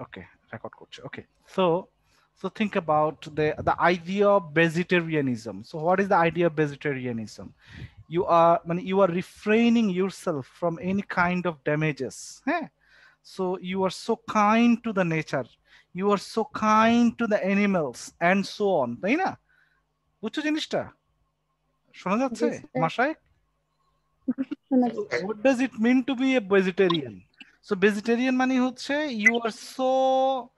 okay record coach. Okay, so, so think about the the idea of vegetarianism so what is the idea of vegetarianism you are when you are refraining yourself from any kind of damages eh? so you are so kind to the nature you are so kind to the animals and so on তাই না বুঝছো জিনিসটা শোনা যাচ্ছে মাশায়েক what does it mean to be a vegetarian so vegetarian money hoche, you are so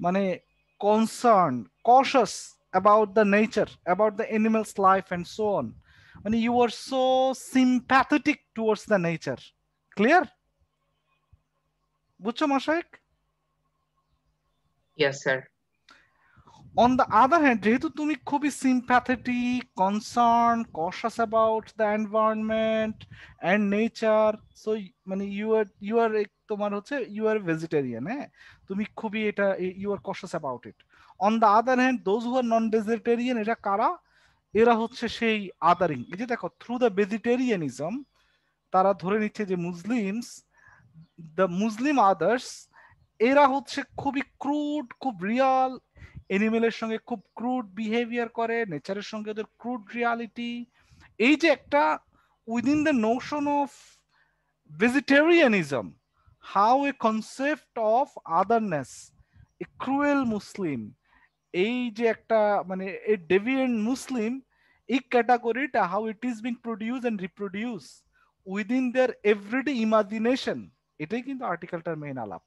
money concerned, cautious about the nature, about the animal's life and so on. When you are so sympathetic towards the nature. Clear? Bucho Mashaik? Yes, sir. On the other hand, Jehitu Tumi could be sympathetic, concerned, cautious about the environment and nature. So many you are you are তোমার হচ্ছে you R vegetarian হ্যাঁ তুমি খুবই এটা you are conscious about it on the other hand those who are non vegetarian এটা কারা এরা হচ্ছে সেই আদারিং এই যে দেখো থ্রু দ্য ভেজিটেরিয়ানিজম তারা ধরে নিচ্ছে যে মুসলিমস দ্য মুসলিম আদার্স এরা হচ্ছে খুবই ক্রুড খুব রিয়াল এনিমেলের সঙ্গে খুব ক্রুড বিহেভিয়ার করে নেচারের সঙ্গে ওদের ক্রুড রিয়ালিটি এই যে একটা within the notion of vegetarianism how a concept of otherness a cruel Muslim এই যে একটা মানে এ ডেভিয়েন্ট মুসলিম এই ক্যাটাগরিটা how it is being produce and reproduce within their everyday imagination এটাই কিন্তু আর্টিকেলটার মেইন আলাপ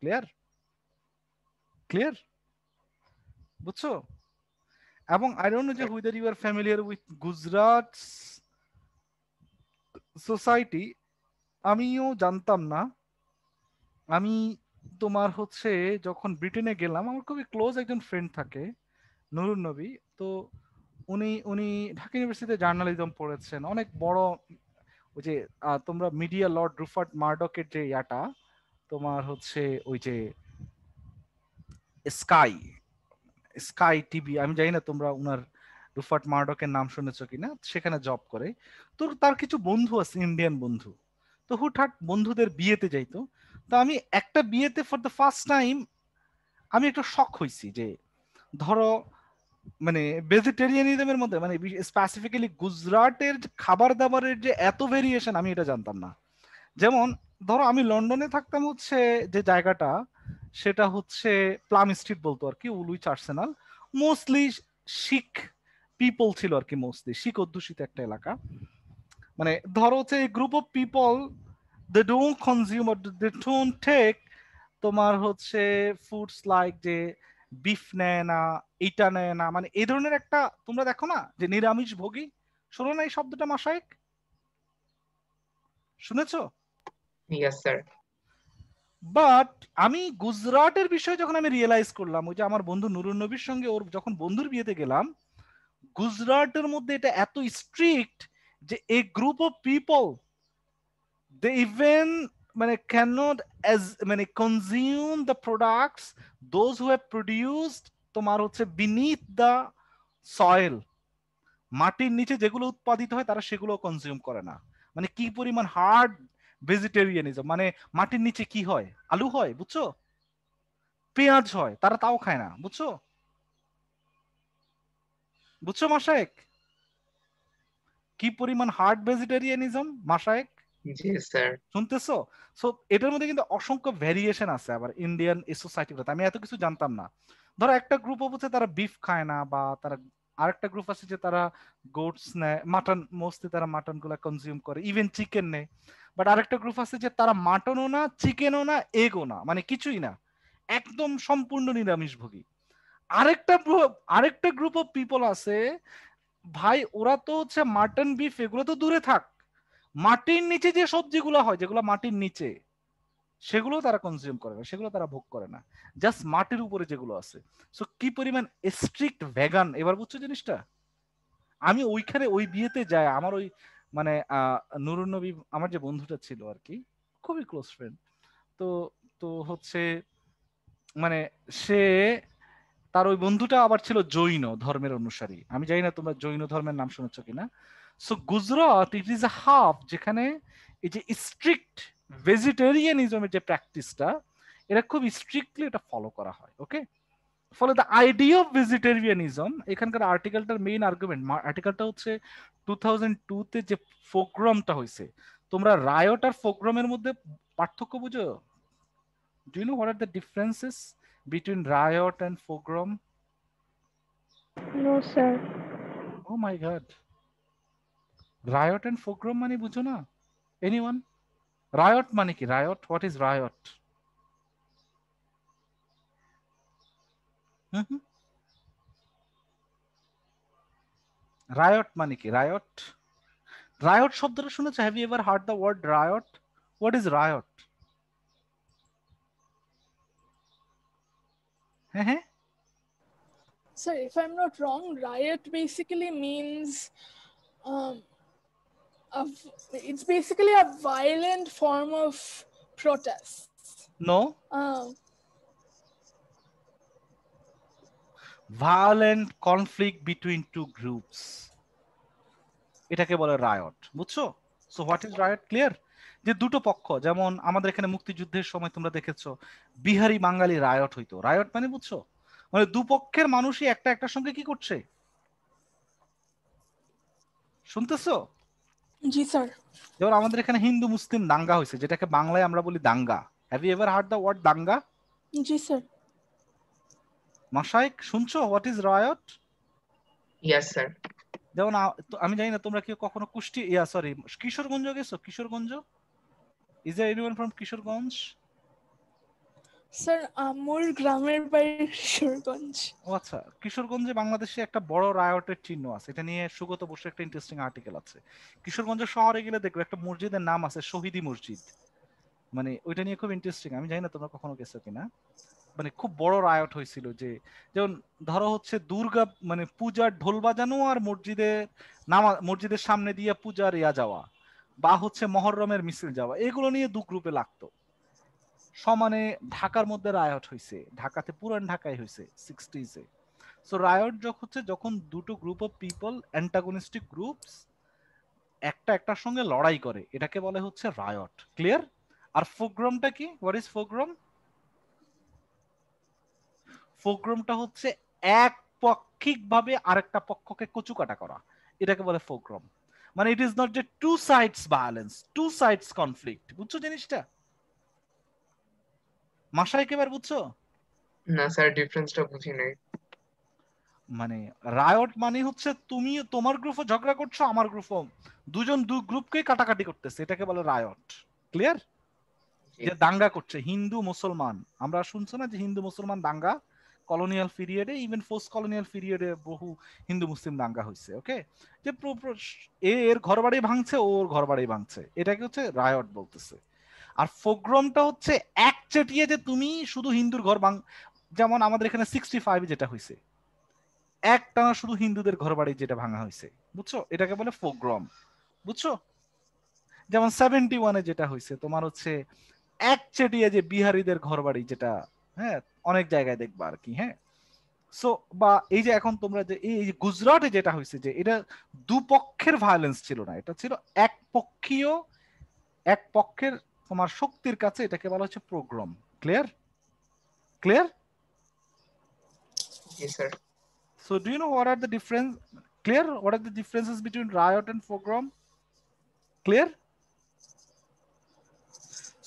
ক্লিয়ার ক্লিয়ার বুঝছো এবং আই ডোন্ট নো যে whether you are familiar with Gujarat society আমিও জানতাম না আমি তোমার হচ্ছে যখন ব্রিটেনে গেলাম আমার খুবই ক্লোজ একজন ফ্রেন্ড থাকে নুরুন নবী তো উনি উনি ঢাকা ইউনিভার্সিটিতে জার্নালিজম পড়েছেন অনেক বড় ওই যে তোমরা মিডিয়া লর্ড রুফার্ট মার্ডকের যে ইয়াটা তোমার হচ্ছে ওই যে স্কাই স্কাই টিভি আমি জানি না তোমরা উনার রুফার্ট মার্ডকের নাম শুনেছো কিনা সেখানে জব করে তো তার কিছু বন্ধু আছে ইন্ডিয়ান বন্ধু তো হুটহাট বন্ধুদের বিয়েতে যাইতো তো আমি একটা বিয়েতে ফর দ্য ফার্স্ট টাইম আমি একটু শখ হয়েছি যে ধরো মানে ভেজিটেরিয়ানিজমের মধ্যে মানে স্পেসিফিক্যালি গুজরাটের খাবার দাবারের যে এত ভেরিয়েশন আমি এটা জানতাম না যেমন ধরো আমি লন্ডনে থাকতাম হচ্ছে যে জায়গাটা সেটা হচ্ছে প্লাম স্ট্রিট বলতো আর কি উলুই চার্সেনাল মোস্টলি শিখ পিপল ছিল আর কি মোস্টলি শিখ অধ্যুষিত একটা এলাকা মানে ধরো হচ্ছে group of people they don't consume they don't take তোমার হচ্ছে ফুডস লাইক যে বিফ নেয় না এটা নেয় না মানে এই ধরনের একটা তোমরা দেখো না যে নিরামিষ ভোগী শোনো না এই শব্দটা মাসায়েক শুনেছো ইয়েস স্যার বাট আমি গুজরাটের বিষয়ে যখন আমি রিয়েলাইজ করলাম ওই যে আমার বন্ধু নুরুল নবীর সঙ্গে ওর যখন বন্ধুর বিয়েতে গেলাম গুজরাটের মধ্যে এটা এত স্ট্রিক্ট যে a group of people they even মানে cannot as মানে consume the products those who have produced তোমার হচ্ছে beneath the soil মাটির নিচে যেগুলো উৎপাদিত হয় তারা সেগুলো কনজিউম করে না মানে কি পরিমাণ হার্ড ভেজিটেরিয়ানিজম মানে মাটির নিচে কি হয় আলু হয় বুঝছো পেঁয়াজ হয় তারা তাও খায় না বুঝছো বুঝছো মাসায়েক কি পরিমাণ হার্ড ভেজিটেরিয়ানিজম মাসায়েক শুনতেছো সো এটার মধ্যে কিন্তু অসংখ্য আছে আবার ইন্ডিয়ান আমি এত কিছু জানতাম না ধরো একটা গ্রুপ তারা বিফ খায় না বা তারা আরেকটা গ্রুপ আছে যে তারা গোটস নেয় মাটন মোস্টলি তারা মাটন গুলা কনজিউম করে ইভেন চিকেন নেয় বাট আরেকটা গ্রুপ আছে যে তারা মাটনও না চিকেনও না এগও না মানে কিছুই না একদম সম্পূর্ণ নিরামিষভোগী আরেকটা আরেকটা গ্রুপ অফ পিপল আছে ভাই ওরা তো হচ্ছে মাটন বিফ এগুলো তো দূরে থাক মাটির নিচে যে সবজিগুলো হয় যেগুলো মাটির নিচে সেগুলো তারা কনজিউম করে না সেগুলো তারা ভোগ করে না জাস্ট মাটির উপরে যেগুলো আছে সো কি পরিমাণ স্ট্রিক্ট ভেগান এবার বুঝছো জিনিসটা আমি ওইখানে ওই বিয়েতে যাই আমার ওই মানে নুরুন্নবী আমার যে বন্ধুটা ছিল আর কি খুবই ক্লোজ ফ্রেন্ড তো তো হচ্ছে মানে সে তার ওই বন্ধুটা আবার ছিল জৈন ধর্মের অনুসারী আমি জানি না তোমরা জৈন ধর্মের নাম শুনেছ কিনা so Gujarat it is a hub যেখানে এই যে স্ট্রিক্ট ভেজিটেরিয়ানিজমের যে প্র্যাকটিসটা এটা খুব স্ট্রিক্টলি এটা ফলো করা হয় ওকে ফলে দ্য আইডিয়া অফ ভেজিটেরিয়ানিজম এখানকার আর্টিকেলটার মেইন আর্গুমেন্ট আর্টিকেলটা হচ্ছে টু থাউজেন্ড টুতে যে প্রোগ্রামটা হয়েছে তোমরা রায়ট আর প্রোগ্রামের মধ্যে পার্থক্য বুঝো do you know what are the differences between riot and pogrom no sir oh my god riot and pogrom মানে বুঝো না এনিওয়ান রায়ট মানে কি riot what is riot riot মানে কি রায়ট রায়ট শব্দটা শুনেছো have you ever heard the word riot what is riot হ্যাঁ হ্যাঁ Sir, if I'm not wrong, riot basically means um, a, it's basically a violent form of protest. No. Um, violent conflict between two groups. এটাকে বলে riot বুঝছো so what is riot clear যে দুটো পক্ষ যেমন আমাদের এখানে মুক্তিযুদ্ধের সময় তোমরা দেখেছো বিহারি বাঙালি রায়ট হইতো রায়ট মানে বুঝছো মানে দুপক্ষের মানুষই একটা একটা সঙ্গে কি করছে শুনতেছো জি স্যার যেমন আমাদের এখানে হিন্দু মুসলিম দাঙ্গা হয়েছে যেটাকে বাংলায় আমরা বলি দাঙ্গা have you ever heard the word দাঙ্গা জি স্যার মাশাইক শুনছো what is riot yes sir যেমন আমি জানি না তোমরা কি কখনো কুষ্টি ইয়া সরি কিশোরগঞ্জ গেছো Kishoreganj is a anyone from Kishoreganj sir আমার গ্রামের বাড়ি কিশোরগঞ্জ ও আচ্ছা কিশোরগঞ্জে বাংলাদেশে একটা বড় রায়টের চিহ্ন আছে এটা নিয়ে সুগত বসু একটা ইন্টারেস্টিং আর্টিকেল আছে কিশোরগঞ্জের শহরে গেলে দেখবে একটা মসজিদের নাম আছে শহীদি মসজিদ মানে ওইটা নিয়ে খুব ইন্টারেস্টিং আমি জানি না তোমরা কখনো গেছো কিনা মানে খুব বড় রায়ট হয়েছিল যে যেমন ধরো হচ্ছে দুর্গা মানে পূজার ঢোল বাজানো আর মসজিদের নামা মসজিদের সামনে দিয়ে পূজার ইয়া যাওয়া বা হচ্ছে মহররমের মিছিল যাওয়া এগুলো নিয়ে দু গ্রুপে লাগতো সমানে ঢাকার মধ্যে রায়ট হয়েছে ঢাকাতে পুরান ঢাকায় হয়েছে সিক্সটিজে সো রায়ট যখন হচ্ছে যখন দুটো group of people antagonistic groups একটা একটার সঙ্গে লড়াই করে এটাকে বলে হচ্ছে রায়ট ক্লিয়ার আর ফোগ্রামটা কি হোয়াট ইজ ফোগ্রাম ফোগ্রামটা হচ্ছে এক পক্ষিকভাবে আরেকটা পক্ষকে কচুকাটা করা এটাকে বলে ফোগ্রাম মানে ইট ইজ নট যে two sides violence two sides conflict বুঝছো জিনিসটা মাসায় কেবার বুঝছো না স্যার ডিফারেন্সটা বুঝি নাই মানে রায়ট মানে হচ্ছে তুমি তোমার গ্রুপও ঝগড়া করছো আমার গ্রুপও দুজন দু গ্রুপকে কাটাকাটি করতেছে এটাকে বলে রায়ট ক্লিয়ার যে দাঙ্গা করছে হিন্দু মুসলমান আমরা শুনছো না যে হিন্দু মুসলমান দাঙ্গা কলোনিয়াল পিরিয়ডে ইভেন পোস্ট কলোনিয়াল পিরিয়ডে বহু হিন্দু মুসলিম দাঙ্গা হয়েছে ওকে যে এ এর ঘরবাড়ি ভাঙছে ওর ঘরবাড়ি ভাঙছে এটাকে হচ্ছে রায়ট বলতেছে আর ফোগ্রমটা হচ্ছে এক চেটিয়ে যে তুমি শুধু হিন্দুর ঘর বাং যেমন আমাদের এখানে সিক্সটি ফাইভ যেটা হয়েছে এক টানা শুধু হিন্দুদের ঘর বাড়ি যেটা ভাঙা হয়েছে বুঝছো এটাকে বলে ফোগ্রম বুঝছো যেমন সেভেন্টি ওয়ানে যেটা হয়েছে তোমার হচ্ছে এক চেটিয়ে যে বিহারিদের ঘর বাড়ি যেটা হ্যাঁ অনেক জায়গায় দেখবা আর কি হ্যাঁ সো বা এই যে এখন তোমরা যে এই গুজরাটে যেটা হয়েছে যে এটা দুপক্ষের ভায়োলেন্স ছিল না এটা ছিল এক পক্ষীয় এক পক্ষের তোমার শক্তির কাছে এটাকে বলা হচ্ছে pogrom clear clear so do you know what are the difference clear what are the differences between riot and pogrom clear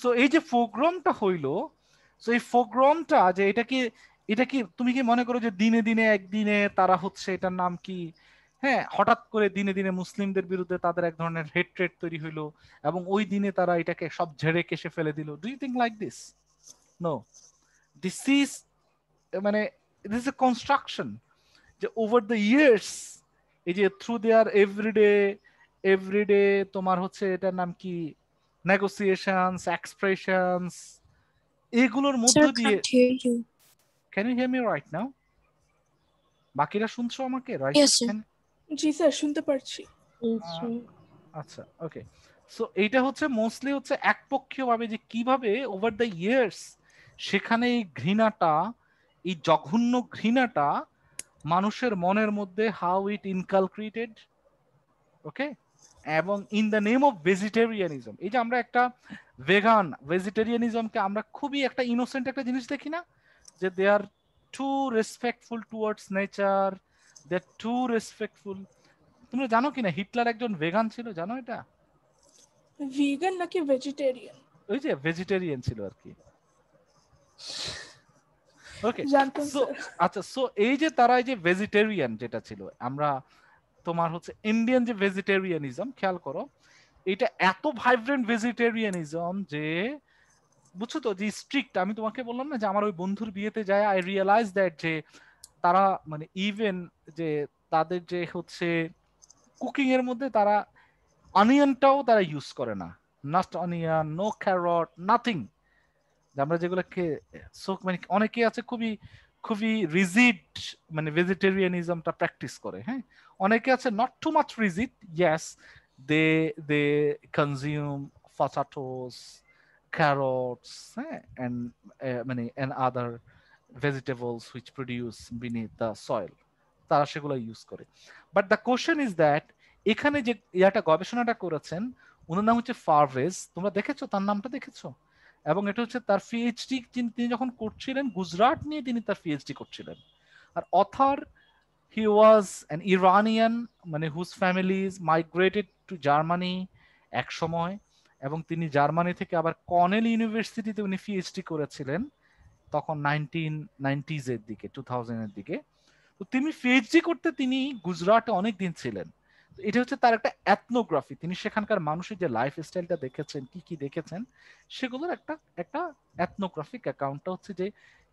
so এই যে প্রোগ্রামটা হইলো সো এই প্রোগ্রামটা যে এটা কি এটা কি তুমি কি মনে করো যে দিনে দিনে একদিনে তারা হচ্ছে এটার নাম কি হ্যাঁ হঠাৎ করে দিনে দিনে মুসলিমদের বিরুদ্ধে তাদের এক ধরনের হেট্রেট তৈরি হইলো এবং ওই দিনে তারা এটাকে সব ঝেড়ে কেশে ফেলে দিল do you think like this no this is মানে দিস এ কনস্ট্রাকশন যে ওভার দ্য ইয়ার্স এই যে থ্রু দেয়ার এভরিডে এভরিডে তোমার হচ্ছে এটার নাম কি নেগোসিয়েশনস এক্সপ্রেশনস এগুলোর মধ্য দিয়ে can you hear me right now বাকিরা শুনছো আমাকে রাইট জি স্যার শুনতে পারছি আচ্ছা ওকে আচ্ছা, সো এইটা হচ্ছে মোস্টলি হচ্ছে একপক্ষীয়ভাবে যে কিভাবে ওভার দ্য ইয়ার্স সেখানে এই ঘৃণাটা এই জঘন্য ঘৃণাটা মানুষের মনের মধ্যে হাউ ইট ইনকালক্রিটেড ওকে এবং in the name of vegetarianism এই যে আমরা একটা ভেগান ভেজিটেরিয়ানিজমকে আমরা খুবই একটা ইনোসেন্ট একটা জিনিস দেখি না যে they are too respectful towards nature they too respectful তুমি জানো কি না হিটলার একজন ভেগান ছিল জানো এটা ভিগান নাকি ভেজিটেরিয়ান ওই যে ভেজিটেরিয়ান ছিল আর কি ওকে আচ্ছা সো এই যে তারা এই যে ভেজিটেরিয়ান যেটা ছিল আমরা তোমার হচ্ছে ইন্ডিয়ান যে ভেজিটেরিয়ানিজম খেয়াল করো এটা এত ভাইব্রেন্ট ভেজিটেরিয়ানিজম যে বুঝছো তো যে স্ট্রিক্ট আমি তোমাকে বললাম না যে আমার ওই বন্ধুর বিয়েতে যায় আই রিয়েলাইজ দ্যাট যে তারা মানে ইভেন যে তাদের যে হচ্ছে কুকিং এর মধ্যে তারা অনিয়নটাও তারা ইউজ করে না not onion no carrot nothing আমরা যেগুলো সো মানে অনেকে আছে খুবই খুবই রিজিড মানে ভেজিটেরিয়ানিজমটা প্র্যাকটিস করে হ্যাঁ অনেকে আছে not too much rigid yes they they consume ফাসাটোস ক্যারটস হ্যাঁ অ্যান্ড মানে and other vegetables which produce beneath the soil তারা সেগুলো ইউজ করে but the question is that এখানে যে ইয়াটা গবেষণাটা করেছেন ওনার নাম হচ্ছে ফারভেজ তোমরা দেখেছো তার নামটা দেখেছো এবং এটা হচ্ছে তার পিএইচডি তিনি যখন করছিলেন গুজরাট নিয়ে তিনি তার পিএইচডি করছিলেন আর author he was an Iranian মানে whose families migrated to Germany এক সময় এবং তিনি জার্মানি থেকে আবার কর্নেল ইউনিভার্সিটিতে উনি পিএইচডি করেছিলেন তখন নাইনটিন নাইনটিজের দিকে টু থাউজেন্ডের দিকে তো তিনি পিএইচডি করতে তিনি গুজরাটে অনেক দিন ছিলেন এটা হচ্ছে তার একটা অ্যাথনোগ্রাফি তিনি সেখানকার মানুষের যে লাইফ স্টাইলটা দেখেছেন কি কি দেখেছেন সেগুলোর একটা একটা অ্যাথনোগ্রাফিক অ্যাকাউন্টটা হচ্ছে যে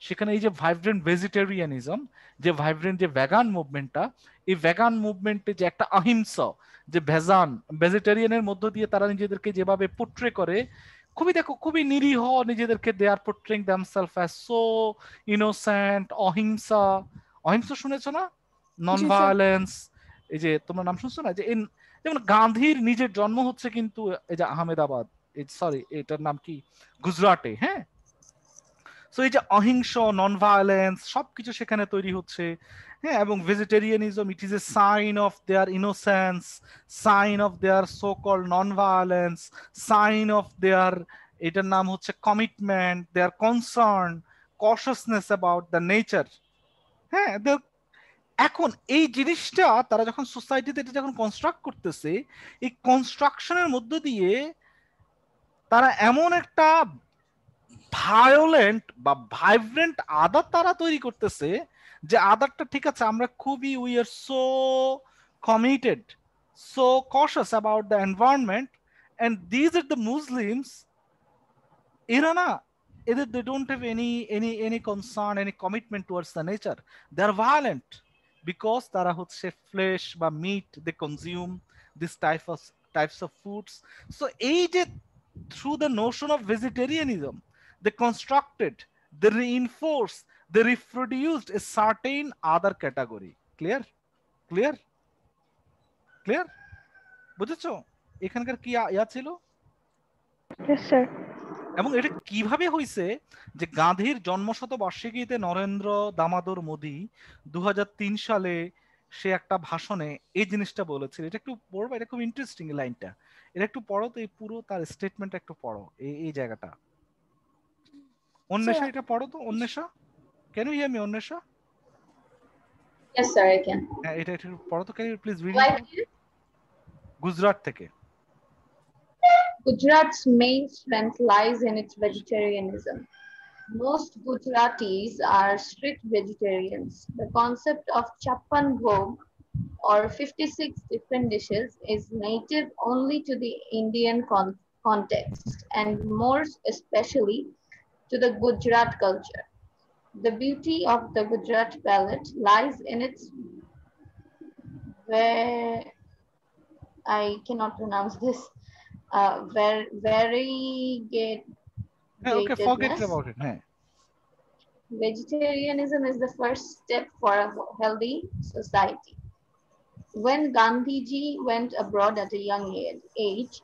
সেখানে এই যে ভাইব্রেন্ট ভেজিটেরিয়ানিজম যে ভাইব্রেন্ট যে ভ্যাগান মুভমেন্টটা এই ভ্যাগান মুভমেন্টে যে একটা অহিংস যে ভেজান ভেজিটেরিয়ানের মধ্য দিয়ে তারা নিজেদেরকে যেভাবে পোট্রে করে খুবই দেখো খুবই নিরীহ নিজেদেরকে they are portraying self as so innocent ahimsa ahimsa শুনেছো না নন ভায়োলেন্স এই যে তোমরা নাম শুনছো না যে যেমন গান্ধীর নিজের জন্ম হচ্ছে কিন্তু এই যে আহমেদাবাদ সরি এটার নাম কি গুজরাটে হ্যাঁ সো এই যে অহিংস নন ভায়োলেন্স সবকিছু সেখানে তৈরি হচ্ছে হ্যাঁ এবং vegetarianism it is a sign of their innocence sign of their so call non violence sign of their এটার নাম হচ্ছে commitment their concern consciousness about the nature হ্যাঁ এখন এই জিনিসটা তারা যখন সোসাইটিতে এটা যখন কনস্ট্রাক্ট করতেছে এই কনস্ট্রাকশনের মধ্য দিয়ে তারা এমন একটা ভায়োলেন্ট বা ভাইব্রেন্ট আদার তারা তৈরি করতেছে যে আদারটা ঠিক আছে আমরা খুবই we are so committed so conscious about the environment and these are the Muslims এরা না এদের they don't have any any any concern any commitment towards the nature they are violent because তারা হচ্ছে ফ্লেশ বা meat they consume this type of types of foods so এই যে through the notion of vegetarianism they constructed, they reinforced, they reproduced a certain other category. Clear? Clear? Clear? বুঝেছো এখানকার কি ইয়া ছিল এবং এটা কিভাবে হয়েছে যে গান্ধীর জন্মশত বার্ষিকীতে নরেন্দ্র দামাদর মোদি দু সালে সে একটা ভাষণে এই জিনিসটা বলেছিল এটা একটু পড়বো এটা খুব ইন্টারেস্টিং লাইনটা এটা একটু পড়ো তো এই পুরো তার স্টেটমেন্ট একটু পড়ো এই জায়গাটা অন্বেষা এটা পড়ো তো Anwesha can you hear me yes sir i can হ্যাঁ এটা একটু পড়ো তো please read? Please Gujarat's main strength lies in its vegetarianism. Most Gujaratis are strict vegetarians. The concept of chappan bhog or 56 different dishes is native only to the Indian con context and more especially to the Gujarat culture. The beauty of the Gujarat palette lies in its where I cannot pronounce this uh, very good ah, okay, forget about it. Hey. Vegetarianism is the first step for a healthy society. When Gandhiji went abroad at a young age,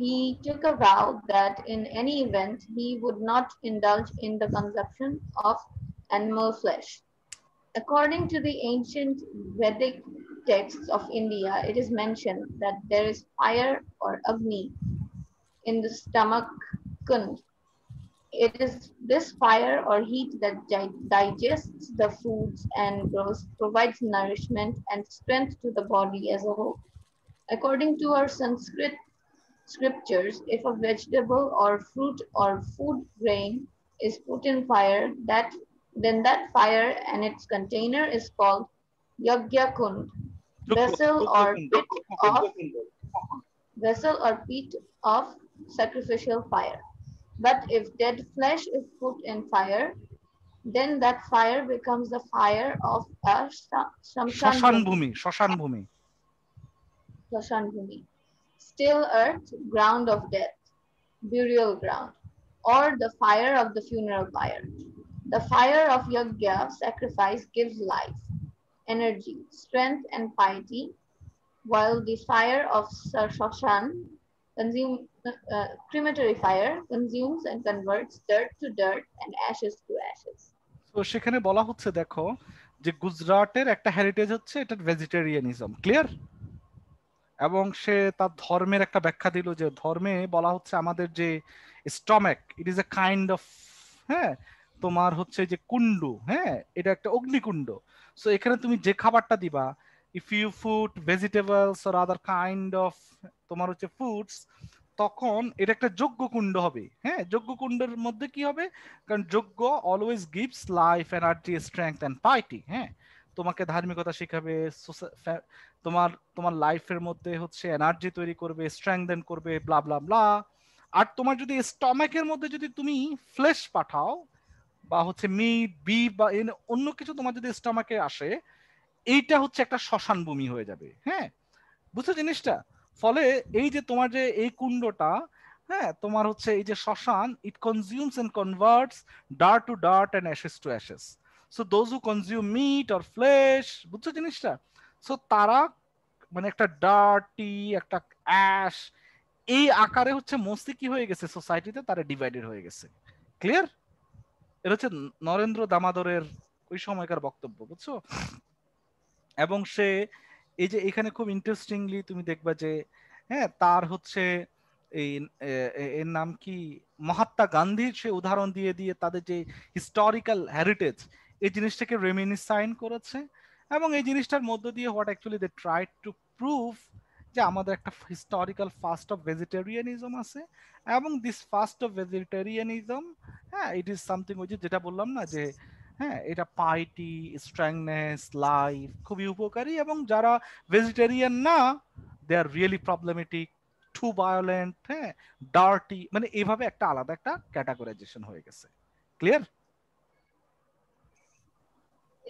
he took a vow that in any event he would not indulge in the consumption of animal flesh. According to the ancient Vedic texts of India, it is mentioned that there is fire or Agni in the stomach kund. It is this fire or heat that digests the foods and grows, provides nourishment and strength to the body as a whole. According to our Sanskrit scriptures, if a vegetable or fruit or food grain is put in fire, that then that fire and its container is called yagya kund, vessel or pit of vessel or pit of sacrificial fire. But if dead flesh is put in fire, then that fire becomes the fire of a shashan bhumi, shashan bhumi. Shashan bhumi still earth, ground of death, burial ground, or the fire of the funeral pyre. The fire of yajna sacrifice gives life, energy, strength, and piety, while the fire of Shoshan, consume, uh, crematory fire, consumes and converts dirt to dirt and ashes to ashes. তো সেখানে বলা হচ্ছে দেখো যে গুজরাটের একটা heritage হচ্ছে এটা ভেজিটেরিয়ানিজম ক্লিয়ার এবং সে তার ধর্মের একটা ব্যাখ্যা দিল যে ধর্মে বলা হচ্ছে আমাদের যে stomach it is a kind of হ্যাঁ তোমার হচ্ছে যে কুণ্ডু হ্যাঁ এটা একটা অগ্নিকুণ্ড সো এখানে তুমি যে খাবারটা দিবা if you food vegetables or other kind of তোমার হচ্ছে ফুডস তখন এটা একটা যোগ্য কুণ্ড হবে হ্যাঁ যোগ্য কুণ্ডের মধ্যে কি হবে কারণ যোগ্য always gives life energy strength and piety হ্যাঁ তোমাকে ধার্মিকতা শিখাবে তোমার তোমার লাইফের মধ্যে হচ্ছে এনার্জি তৈরি করবে স্ট্রেংথেন করবে ব্লা ব্লা ব্লা আর তোমার যদি স্টমাকের মধ্যে যদি তুমি ফ্লেশ পাঠাও বা হচ্ছে মিট বি বা অন্য কিছু তোমার যদি স্টমাকে আসে এইটা হচ্ছে একটা শ্মশান ভূমি হয়ে যাবে হ্যাঁ বুঝছো জিনিসটা ফলে এই যে তোমার যে এই কুণ্ডটা হ্যাঁ তোমার হচ্ছে এই যে শ্মশান it consumes and converts dirt to dirt and ashes to ashes so those who consume meat or flesh বুঝছো জিনিসটা সো তারা মানে একটা ডার্টি একটা অ্যাশ এই আকারে হচ্ছে মোস্টলি কি হয়ে গেছে সোসাইটিতে তারা ডিভাইডেড হয়ে গেছে ক্লিয়ার এটা হচ্ছে নরেন্দ্র দামাদরের ওই সময়কার বক্তব্য বুঝছো এবং সে এই যে এখানে খুব ইন্টারেস্টিংলি তুমি দেখবা যে হ্যাঁ তার হচ্ছে এই এর নাম কি মহাত্মা গান্ধীর সে উদাহরণ দিয়ে দিয়ে তাদের যে হিস্টোরিক্যাল হেরিটেজ এই জিনিসটাকে রেমিনিসাইন করেছে এবং এই জিনিসটার মধ্য দিয়ে what actually they try to prove যে আমাদের একটা হিস্টোরিক্যাল ফাস্ট অফ ভেজিটেরিয়ানিজম আছে এবং দিস ফাস্ট অফ ভেজিটেরিয়ানিজম হ্যাঁ ইট ইজ সামথিং ওই যে যেটা বললাম না যে হ্যাঁ এটা পাইটি স্ট্রংনেস লাইফ খুবই উপকারী এবং যারা ভেজিটেরিয়ান না they are really problematic too violent হ্যাঁ ডার্টি মানে এইভাবে একটা আলাদা একটা ক্যাটাগরাইজেশন হয়ে গেছে clear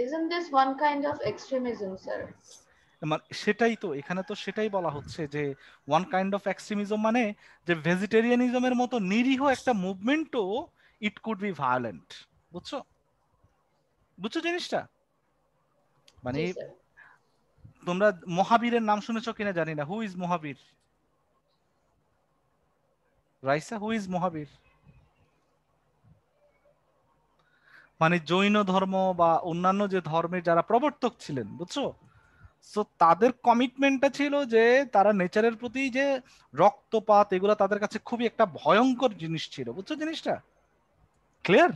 isn't this one kind of extremism sir মানে সেটাই তো এখানে তো সেটাই বলা হচ্ছে যে ওয়ান কাইন্ড অফ এক্সট্রিমিজম মানে যে ভেজিটেরিয়ানিজমের মতো নিরীহ একটা মুভমেন্টও ইট কুড বি ভায়োলেন্ট বুঝছো বুঝছো জিনিসটা মানে তোমরা মহাবীরের নাম শুনেছো কিনা জানি না হু ইজ মহাবীর রাইসা হু ইজ মহাবীর মানে জৈন ধর্ম বা অন্যান্য যে ধর্মের যারা প্রবর্তক ছিলেন বুঝছো সো তাদের কমিটমেন্টটা ছিল যে তারা নেচারের প্রতি যে রক্তপাত এগুলো তাদের কাছে খুবই একটা ভয়ঙ্কর জিনিস ছিল বুঝছো জিনিসটা clear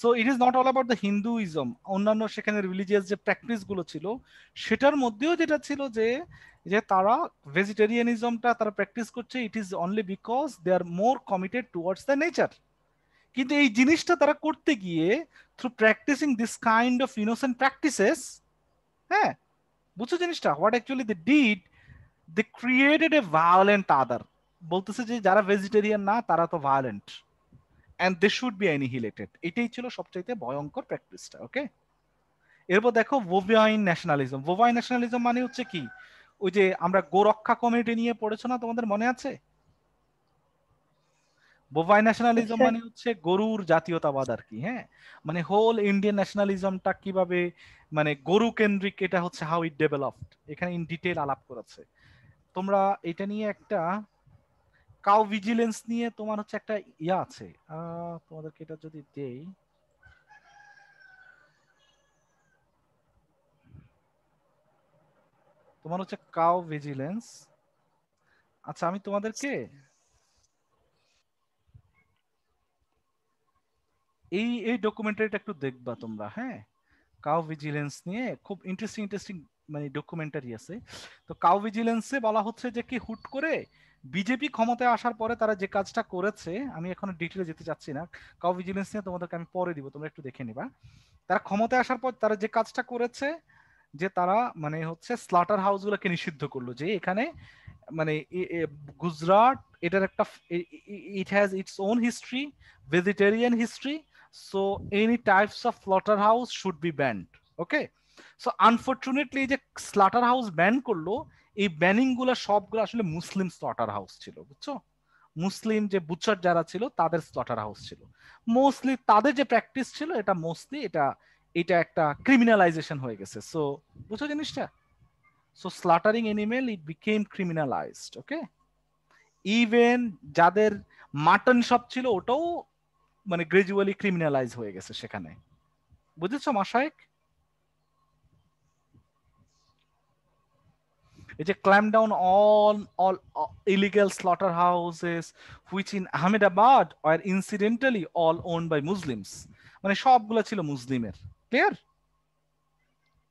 so it is not all about the Hinduism অন্যান্য সেখানে রিলিজিয়াস যে প্র্যাকটিসগুলো ছিল সেটার মধ্যেও যেটা ছিল যে যে তারা ভেজিটেরিয়ানিজমটা তারা প্র্যাকটিস করছে it is only because they are more committed towards the nature কিন্তু এই জিনিসটা তারা করতে গিয়ে through practising this kind of innocent practices হ্যাঁ বুঝছো জিনিসটা what actually the did the created a violent other বলতেছে যে যারা ভেজিটেরিয়ান না তারা তো violent and they should be annihilated এটাই ছিল সবচাইতে ভয়ঙ্কর প্র্যাকটিসটা ওকে এরপর দেখো ওভাইন ন্যাশনালিজম ওভাইন ন্যাশনালিজম মানে হচ্ছে কি ওই যে আমরা গোরক্ষা কমিটি নিয়ে পড়েছো না তোমাদের মনে আছে বোভাই ন্যাশনালিজম আচ্ছা। মানে হচ্ছে গরুর জাতীয়তাবাদ আর কি হ্যাঁ মানে হোল ইন্ডিয়ান ন্যাশনালিজমটা কিভাবে মানে গরু কেন্দ্রিক এটা হচ্ছে হাউ ইট ডেভেলপড এখানে ইন ডিটেল আলাপ করেছে তোমরা এটা নিয়ে একটা কাউ ভিজিলেন্স নিয়ে তোমার হচ্ছে একটা ইয়া আছে তোমাদেরকে এটা যদি দেই তোমার হচ্ছে কাউ ভিজিলেন্স আচ্ছা আমি তোমাদেরকে আচ্ছা। এই এই ডকুমেন্টারিটা একটু দেখবা তোমরা হ্যাঁ কাউ ভিজিলেন্স নিয়ে খুব ইন্টারেস্টিং ইন্টারেস্টিং মানে ডকুমেন্টারি আছে তো কাউ ভিজিলেন্সে বলা হচ্ছে যে কি হুট করে বিজেপি ক্ষমতায় আসার পরে তারা যে কাজটা করেছে আমি এখন ডিটেলে যেতে চাচ্ছি না কাউ ভিজিলেন্স নিয়ে তোমাদেরকে আমি পরে দিব তোমরা একটু দেখে নিবা তারা ক্ষমতায় আসার পর তারা যে কাজটা করেছে যে তারা মানে হচ্ছে স্লাটার হাউসগুলোকে নিষিদ্ধ করলো যে এখানে মানে গুজরাট এটার একটা it has its own history vegetarian history So any types of slaughterhouse should be banned. Okay. So unfortunately যে স্লাটার হাউস ব্যান করলো এই ব্যানিং গুলো সবগুলো আসলে মুসলিম স্লটার হাউস ছিল বুঝছো মুসলিম যে বুচার যারা ছিল তাদের স্লটার হাউস ছিল মোস্টলি তাদের যে প্র্যাকটিস ছিল এটা মোস্টলি এটা এটা একটা ক্রিমিনালাইজেশন হয়ে গেছে সো বুঝছো জিনিসটা so slaughtering animal it became criminalised okay even যাদের মাটন শপ ছিল ওটাও মানে গ্রেজুয়ালি ক্রিমিনালাইজ হয়ে গেছে সেখানে বুঝেছো মাসায়েক এই যে clamp down on all illegal slaughter houses which in Ahmedabad are incidentally all own by Muslims মানে সবগুলো ছিল মুসলিমের ক্লিয়ার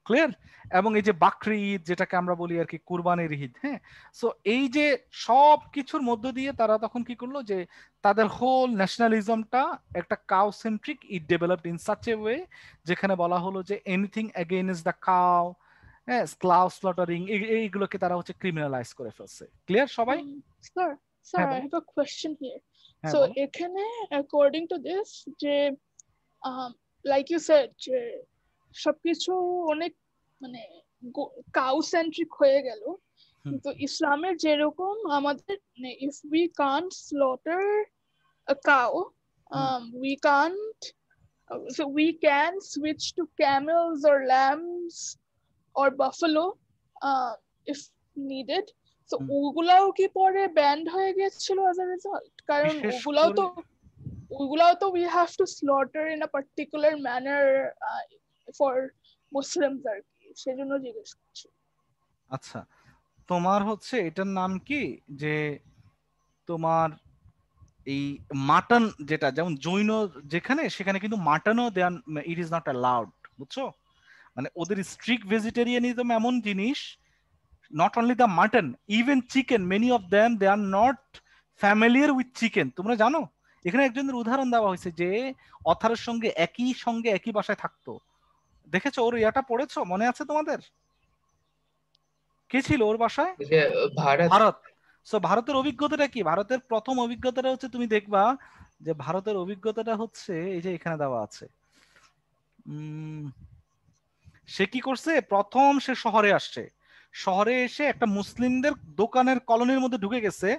ক্লিয়ার এবং এই যে বাকরি ঈদ যেটাকে আমরা বলি আর কি কুরবানির ঈদ হ্যাঁ সো এই যে সব কিছুর মধ্য দিয়ে তারা তখন কি করলো যে তাদের হোল ন্যাশনালিজমটা একটা cow centric it developed in such a way যেখানে বলা হলো যে এনিথিং এগেইনস্ট দ্য কাউ হ্যাঁ ক্লাউ স্লটারিং এইগুলোকে তারা হচ্ছে ক্রিমিনালাইজ করে ফেলছে ক্লিয়ার সবাই স্যার স্যার আই হ্যাভ এখানে অ্যাকর্ডিং টু দিস যে লাইক ইউ সেড সবকিছু অনেক মানে কাউ সেন্ট্রিক হয়ে গেল কিন্তু ইসলামের যেরকম আমাদের if we can't slaughter cow we can't we we can to to camels lambs lambs or buffalo uh, if তো ওগুলাও কি পরে ব্যান্ড হয়ে গেছিল অ্যাজ এ রেজাল্ট কারণ ওগুলাও তো ওগুলাও তো we have to slaughter in a particular manner for Muslims আর কি সেজন্য জিজ্ঞেস করছি আচ্ছা তোমার হচ্ছে এটার নাম কি যে তোমার এই মাটন যেটা যেমন জৈন যেখানে সেখানে কিন্তু মাটনও then it is not allowed বুঝছো মানে ওদের স্ট্রিক ভেজিটেরিয়ানিজম এমন জিনিস not only the mutton even chicken many of them they are not familiar with chicken তোমরা জানো এখানে একজনের উদাহরণ দেওয়া হয়েছে যে অথারের সঙ্গে একই সঙ্গে একই বাসায় থাকতো দেখেছো ওর ইয়াটা পড়েছো মনে আছে তোমাদের কে ছিল ওর বাসায় ভারত সো ভারতের অভিজ্ঞতাটা কি ভারতের প্রথম অভিজ্ঞতাটা হচ্ছে তুমি দেখবা যে ভারতের অভিজ্ঞতাটা হচ্ছে এই যে এখানে দেওয়া আছে সে কি করছে প্রথম সে শহরে আসছে শহরে এসে একটা মুসলিমদের দোকানের কলোনির মধ্যে ঢুকে গেছে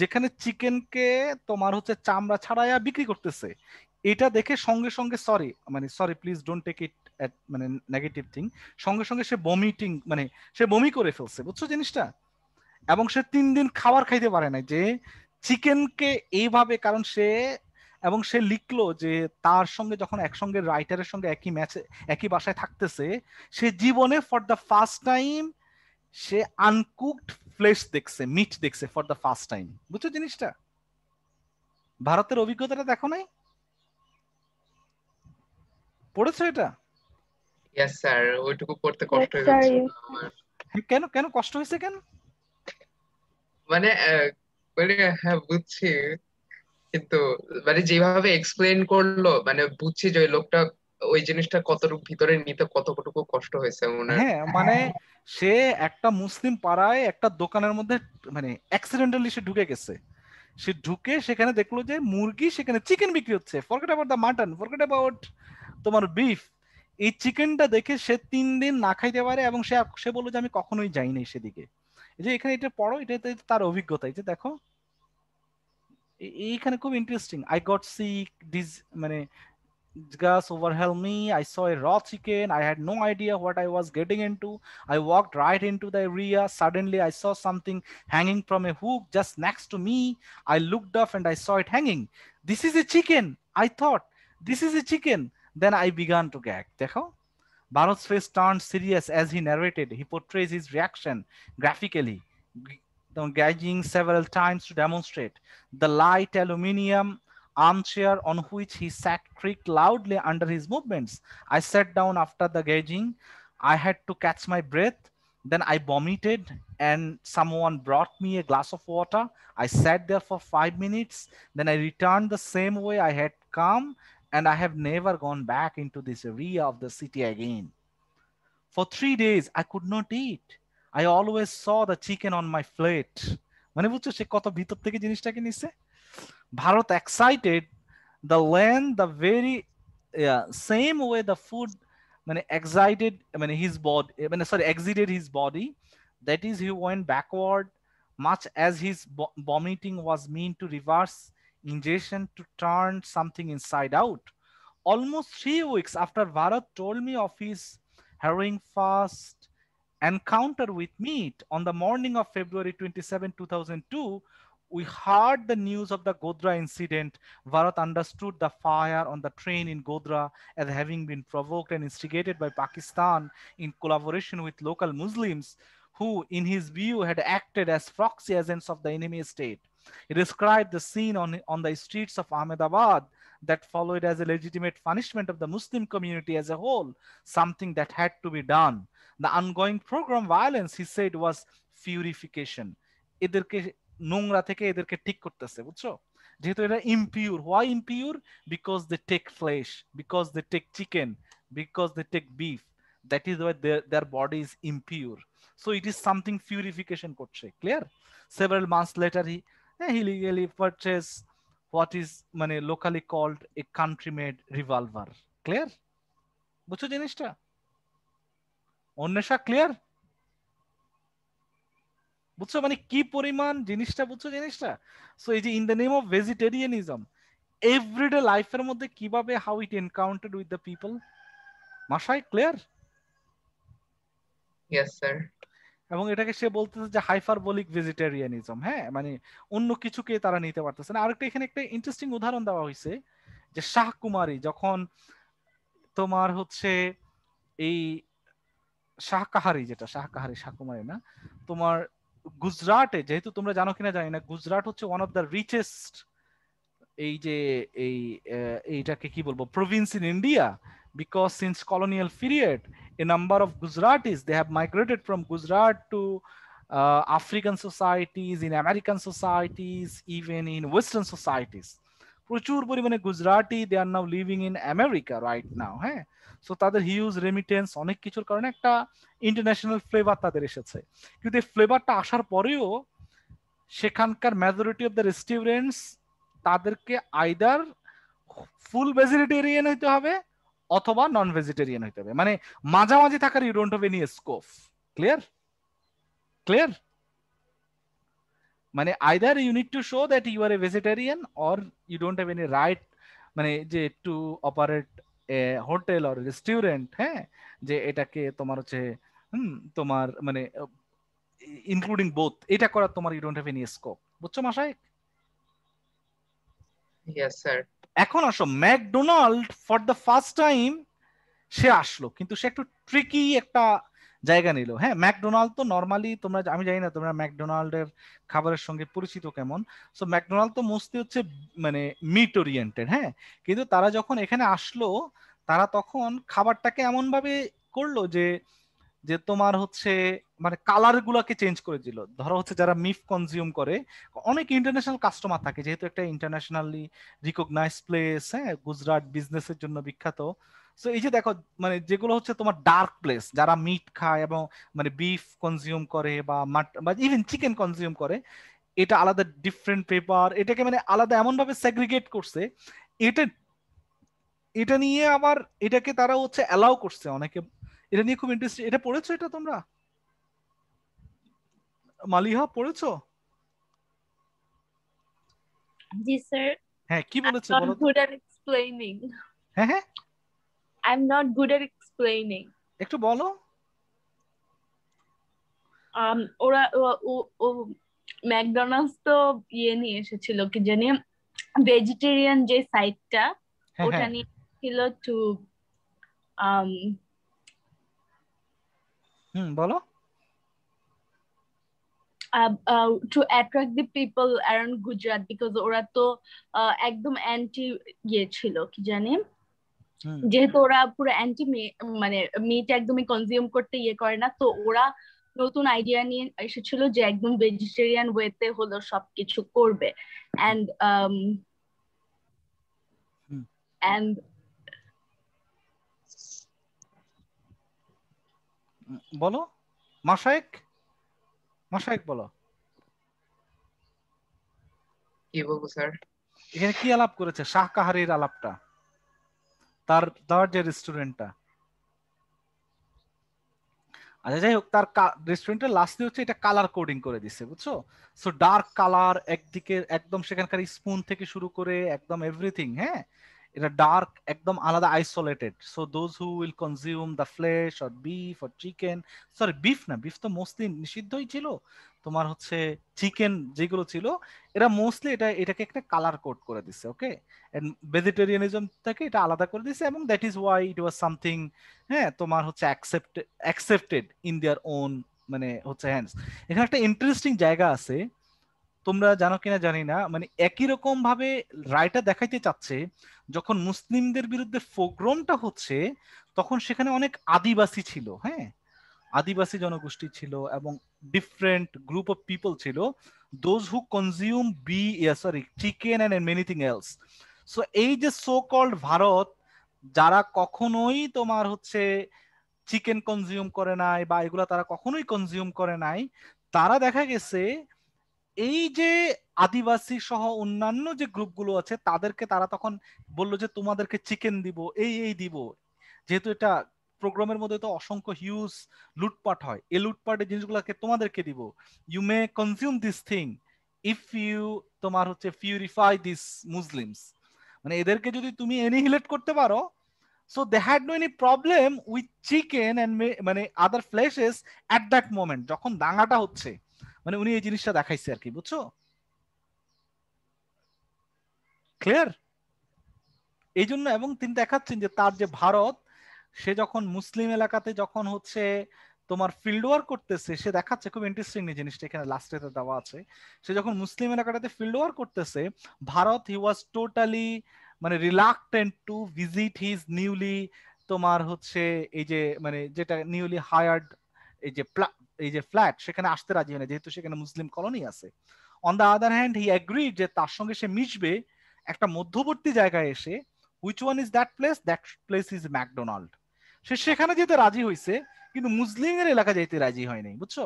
যেখানে চিকেনকে তোমার হচ্ছে চামড়া ছাড়াইয়া বিক্রি করতেছে এটা দেখে সঙ্গে সঙ্গে সরি মানে sorry please don't take it মানে নেগেটিভ থিং সঙ্গে সঙ্গে সে বমিটিং মানে সে বমি করে ফেলছে বুঝছো জিনিসটা এবং সে তিন দিন খাবার খাইতে পারে না যে চিকেনকে এইভাবে কারণ সে এবং সে লিখলো যে তার সঙ্গে যখন একসঙ্গে রাইটারের সঙ্গে একই ম্যাচে একই বাসায় থাকতেছে সে জীবনে ফর দ্য ফার্স্ট টাইম সে আনকুকড ফ্লেশ দেখছে মিট দেখছে ফর দ্য ফার্স্ট টাইম বুঝছো জিনিসটা ভারতের অভিজ্ঞতাটা দেখো নাই পড়েছো এটা ইয়েস স্যার ওইটুকু কষ্ট হয়েছে কেন কেন কষ্ট হয়েছে কেন মানে মানে হ্যাঁ বুঝছি কিন্তু মানে যেভাবে এক্সপ্লেন করলো মানে বুঝছি যে লোকটা ওই জিনিসটা কতটুকু ভিতরে নিতে কতটুকু কষ্ট হয়েছে মনে হ্যাঁ মানে সে একটা মুসলিম পাড়ায় একটা দোকানের মধ্যে মানে অ্যাক্সিডেন্টালি সে ঢুকে গেছে সে ঢুকে সেখানে দেখলো যে মুরগি সেখানে চিকেন বিক্রি হচ্ছে forget about the mutton forget about তোমার বিফ এই চিকেনটা দেখে সে তিন দিন না খাইতে পারে এবং সে সে বললো যে আমি কখনোই যাইনি সেদিকে যে এখানে এটা পড়ো এটা তার অভিজ্ঞতা এই যে দেখো এইখানে খুব ইন্টারেস্টিং আই গট সিক ডিজ মানে disgust overhelm me. I saw a raw chicken. I had no idea what I was getting into. I walked right into the area. Suddenly, I saw something hanging from a hook just next to me. I looked up and I saw it hanging. This is a chicken, I thought. This is a chicken. Then I began to gag. দেখো Bharat's face turned serious as he narrated. He portrays his reaction graphically, gagging several times to demonstrate. The light aluminum armchair on which he sat creaked loudly under his movements. I sat down after the gagging. I had to catch my breath. Then I vomited and someone brought me a glass of water. I sat there for five minutes. Then I returned the same way I had come and I have never gone back into this area of the city again. For three days, I could not eat. I always saw the chicken on my plate. Bharat excited the land the very same way the food when excited when his body when sorry exited his body that is he went backward much as his vomiting was meant to reverse ingestion to turn something inside out. Almost three weeks after Bharat told me of his harrowing fast encounter with meat on the morning of February 27, 2002, we heard the news of the Godhra incident. Bharat understood the fire on the train in Godhra as having been provoked and instigated by Pakistan in collaboration with local Muslims who, in his view, had acted as proxy agents of the enemy state. He described the scene on, on the streets of Ahmedabad that followed as a legitimate punishment of the Muslim community as a whole, something that had to be done. The ongoing program violence, he said, was purification. impure. Why impure? Because they take flesh, because they take chicken, because they take beef. That is why their, their body is impure. So it is something purification. Clear? Several months later, he, illegally purchase what is মানে locally called a country made revolver clear বুঝছো জিনিসটা Anwesha clear বুঝছো মানে কি পরিমাণ জিনিসটা বুঝছো জিনিসটা সো এই যে in the name of vegetarianism everyday লাইফের মধ্যে কিভাবে how it encounter with the people মাসাই ক্লিয়ার ইয়েস স্যার এবং এটাকে সে বলতেছে যে হাইফারবোলিক ভেজিটেরিয়ানিজম হ্যাঁ মানে অন্য কিছুকে তারা নিতে পারতেছে না আরেকটা এখানে একটা ইন্টারেস্টিং উদাহরণ দেওয়া হয়েছে যে শাহ কুমারী যখন তোমার হচ্ছে এই কাহারি যেটা শাহ শাহকুমারী না তোমার গুজরাটে যেহেতু তোমরা জানো কিনা জানি না গুজরাট হচ্ছে ওয়ান অফ দ্য রিচেস্ট এই যে এই এইটাকে কি বলবো province in India because since colonial period, a number of Gujaratis, they have migrated from Gujarat to uh, African societies, in American societies, even in Western societies. Even a Gujarati, they are now living in America right now. Hey? So tather huge remittance on a kitchen connect international flavor tather eshetse. Kyu flavor ta ashar poryo, shekhankar majority of the restaurants tather ke either full vegetarian hito have, অথবা নন vegetarian হইতে হবে মানে মাঝামাঝি থাকার you don't have any scope clear clear মানে either you need to show that you are a vegetarian or you don't have any right মানে যে to operate a hotel or restaurant হ্যাঁ যে এটাকে তোমার হচ্ছে হুম তোমার মানে ইনক্লুডিং বোথ এটা করার তোমার you don't have any scope বুঝছো মাসায় ইয়েস স্যার এখন আসো McDonald for the first time সে আসলো কিন্তু সে একটু ট্রিকি একটা জায়গা নিল হ্যাঁ ম্যাকডোনাল্ড তো নর্মালি তোমরা আমি জানি না তোমরা ম্যাকডোনাল্ডের খাবারের সঙ্গে পরিচিত কেমন সো ম্যাকডোনাল্ড তো মোস্টলি হচ্ছে মানে মিট ওরিয়েন্টেড হ্যাঁ কিন্তু তারা যখন এখানে আসলো তারা তখন খাবারটাকে এমনভাবে করলো যে যে তোমার হচ্ছে মানে কালার গুলাকে চেঞ্জ করে দিল ধরো হচ্ছে যারা মিফ কনজিউম করে অনেক ইন্টারন্যাশনাল কাস্টমার থাকে যেহেতু একটা ইন্টারন্যাশনালি রিকগনাইজ প্লেস হ্যাঁ গুজরাট বিজনেসের জন্য বিখ্যাত সো এই যে দেখো মানে যেগুলো হচ্ছে তোমার ডার্ক প্লেস যারা মিট খায় এবং মানে বিফ কনজিউম করে বা বা ইভেন চিকেন কনজিউম করে এটা আলাদা ডিফারেন্ট পেপার এটাকে মানে আলাদা এমন ভাবে সেগ্রিগেট করছে এটা এটা নিয়ে আবার এটাকে তারা হচ্ছে অ্যালাউ করছে অনেকে এটা নিয়ে খুব ইন্টারেস্টিং এটা পড়েছো এটা তোমরা মালিহা পড়েছো জি স্যার হ্যাঁ কি বলেছে বলো গুড এট এক্সপ্লেইনিং হ্যাঁ হ্যাঁ I am not good at explaining একটু বলো আম um, ওরা ও ও ম্যাকডোনাল্ডস তো ইয়ে নিয়ে এসেছিল কি জানি ভেজিটেরিয়ান যে সাইটটা হ্যাঁ, ওটা হ্যাঁ। নিয়ে ছিল টু um হুম বলো Uh, uh, to attract the people around Gujarat ওরা তো একদম অ্যান্টি ইয়ে ছিল কি জানি যেহেতু ওরা পুরো অ্যান্টি মানে মিট একদমই কনজিউম করতে ইয়ে করে না তো ওরা নতুন আইডিয়া নিয়ে এসেছিল যে একদম ভেজিটেরিয়ান ওয়েতে হলো সবকিছু করবে অ্যান্ড অ্যান্ড বলো মাসায়েক মাসায়েক বলো কি বলবো স্যার এখানে কি আলাপ করেছে শাহকাহারির আলাপটা তার দরজের রেস্টুরেন্টটা আচ্ছা যাই হোক তার রেস্টুরেন্টের লাস্টে হচ্ছে এটা কালার কোডিং করে দিছে বুঝছো সো ডার্ক কালার একদিকে একদম সেখানকার স্পুন থেকে শুরু করে একদম এভরিথিং হ্যাঁ এটা ডার্ক একদম আলাদা isolated so those who will consume the flesh or beef or chicken sorry beef না বিফ তো মোস্টলি নিষিদ্ধই ছিল তোমার হচ্ছে চিকেন যেগুলো ছিল এরা মোস্টলি এটা এটাকে একটা কালার কোড করে দিছে ওকে ভেজিটেরিয়ানিজম থেকে এটা আলাদা করে দিছে এবং that is why it was something হ্যাঁ তোমার হচ্ছে accepted accepted in their own মানে হচ্ছে হ্যান্ডস এখানে একটা ইন্টারেস্টিং জায়গা আছে তোমরা জানো কিনা জানি না মানে একই রকম ভাবে রায়টা দেখাইতে চাচ্ছে যখন মুসলিমদের বিরুদ্ধে ফোগ্রমটা হচ্ছে তখন সেখানে অনেক আদিবাসী ছিল হ্যাঁ আদিবাসী জনগোষ্ঠী ছিল এবং ডিফারেন্ট গ্রুপ অফ পিপল ছিল those who consume be sorry chicken and many thing else so এই যে সো কল্ড ভারত যারা কখনোই তোমার হচ্ছে চিকেন কনজিউম করে নাই বা এগুলা তারা কখনোই কনজিউম করে নাই তারা দেখা গেছে এই যে আদিবাসী সহ অন্যান্য যে গ্রুপগুলো আছে তাদেরকে তারা তখন বললো যে তোমাদেরকে চিকেন দিব এই এই দিব যেহেতু এটা প্রোগ্রামের মধ্যে তো অসংখ্য হিউজ লুটপাট হয় এই লুটপাটের জিনিসগুলোকে তোমাদেরকে দিব you may consume this thing if you তোমার হচ্ছে পিউরিফাই দিস মুসলিমস মানে এদেরকে যদি তুমি এনিহিলেট করতে পারো so they had no any problem with chicken and মানে other fleshes at that moment যখন দাঙ্গাটা হচ্ছে মানে উনি এই জিনিসটা দেখাইছে আর কি বুঝছো ক্লিয়ার এই জন্য এবং তিনি দেখাচ্ছেন যে তার যে ভারত সে যখন মুসলিম এলাকাতে যখন হচ্ছে তোমার ফিল্ড ওয়ার্ক করতেছে সে দেখাচ্ছে খুব ইন্টারেস্টিং এই জিনিসটা এখানে লাস্টেতে দেওয়া আছে সে যখন মুসলিম এলাকাটাতে ফিল্ড ওয়ার্ক করতেছে ভারত হি ওয়াজ টোটালি মানে reluctant to visit his newly তোমার হচ্ছে এই যে মানে যেটা নিউলি হায়ার্ড এই যে এই যে ফ্ল্যাট সেখানে আসতে রাজি হয় যেহেতু সেখানে মুসলিম কলোনি আছে on the other hand he agree যে তার সঙ্গে সে মিশবে একটা মধ্যবর্তী জায়গায় এসে which one is that place that place is McDonald সে সেখানে যেতে রাজি হয়েছে কিন্তু মুসলিমের এলাকা যেতে রাজি হয়নি বুঝছো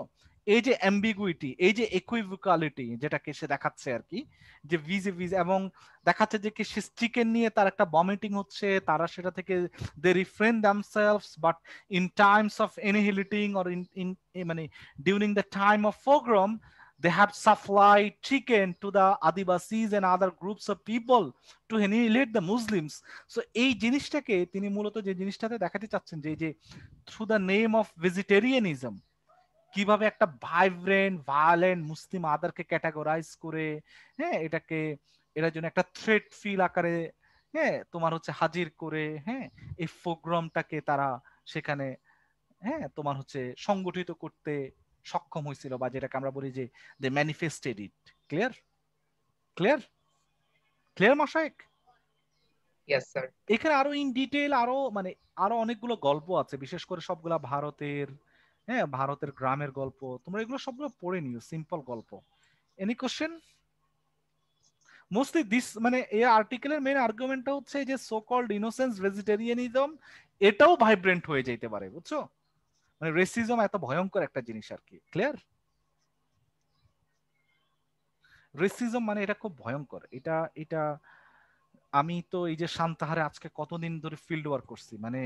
এই যে অ্যাম্বিগুইটি এই যে ইকুইভোকালিটি যেটাকে সে দেখাচ্ছে আর কি যে ভিজে ভিজ এবং দেখাচ্ছে যে কি সে চিকেন নিয়ে তার একটা বমিটিং হচ্ছে তারা সেটা থেকে they refrain themselves but in times of annihilating or in in মানে during the time of programme they have supply chicken to the Adivasis and other groups of people to annihilate the Muslims so এই জিনিসটাকে তিনি মূলত যে জিনিসটাতে দেখাতে চাচ্ছেন যে যে through the name of vegetarianism কিভাবে একটা ভাইব্রেন্ট ভায়োলেন্ট মুসলিম আদারকে ক্যাটাগরাইজ করে হ্যাঁ এটাকে এটার জন্য একটা থ্রেট ফিল আকারে হ্যাঁ তোমার হচ্ছে হাজির করে হ্যাঁ এই প্রোগ্রামটাকে তারা সেখানে হ্যাঁ তোমার হচ্ছে সংগঠিত করতে সক্ষম হয়েছিল বা যেটাকে আমরা বলি যে they manifested it clear clear clear sir এখানে আরো ইন ডিটেল আরো মানে আরো অনেকগুলো গল্প আছে বিশেষ করে সবগুলা ভারতের হ্যাঁ ভারতের গ্রামের গল্প তোমরা এগুলো সবগুলো পড়ে নিও সিম্পল গল্প এনি কোশ্চেন মোস্টলি দিস মানে এই আর্টিকেলের মেন আর্গুমেন্টটা হচ্ছে যে সো কল্ড ইনোসেন্স ভেজিটেরিয়ানিজম এটাও ভাইব্রেন্ট হয়ে যেতে পারে বুঝছো মানে রেসিজম এত ভয়ঙ্কর একটা জিনিস আর কি ক্লিয়ার রেসিজম মানে এটা খুব ভয়ঙ্কর এটা এটা আমি তো এই যে শান্তাহারে আজকে কতদিন ধরে ফিল্ড ওয়ার্ক করছি মানে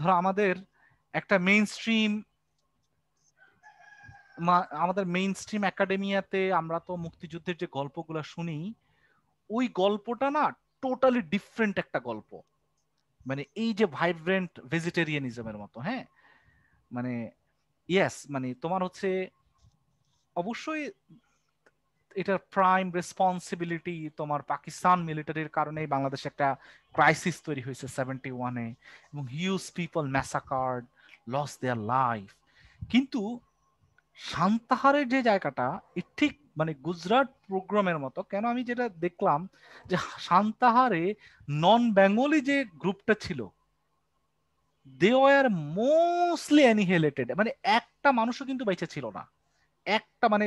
ধরো আমাদের একটা মেইন স্ট্রিম আমাদের মেইন স্ট্রিম একাডেমিয়াতে আমরা তো মুক্তিযুদ্ধের যে গল্পগুলো শুনি ওই গল্পটা না টোটালি ডিফারেন্ট একটা গল্প মানে এই যে ভাইব্রেন্ট ভেজিটেরিয়ানিজমের মতো হ্যাঁ মানে ইয়েস মানে তোমার হচ্ছে অবশ্যই এটার প্রাইম রেসপন্সিবিলিটি তোমার পাকিস্তান মিলিটারির কারণে বাংলাদেশে একটা ক্রাইসিস তৈরি হয়েছে সেভেন্টি ওয়ানে এবং huge people massacred lost their life কিন্তু সান্তাহারের যে জায়গাটা ঠিক মানে গুজরাট প্রোগ্রামের মতো কেন আমি যেটা দেখলাম যে সান্তাহারে নন বেঙ্গলি যে গ্রুপটা ছিল দে আর মোস্টলি অ্যানিহেলেটেড মানে একটা মানুষও কিন্তু বেঁচে ছিল না একটা মানে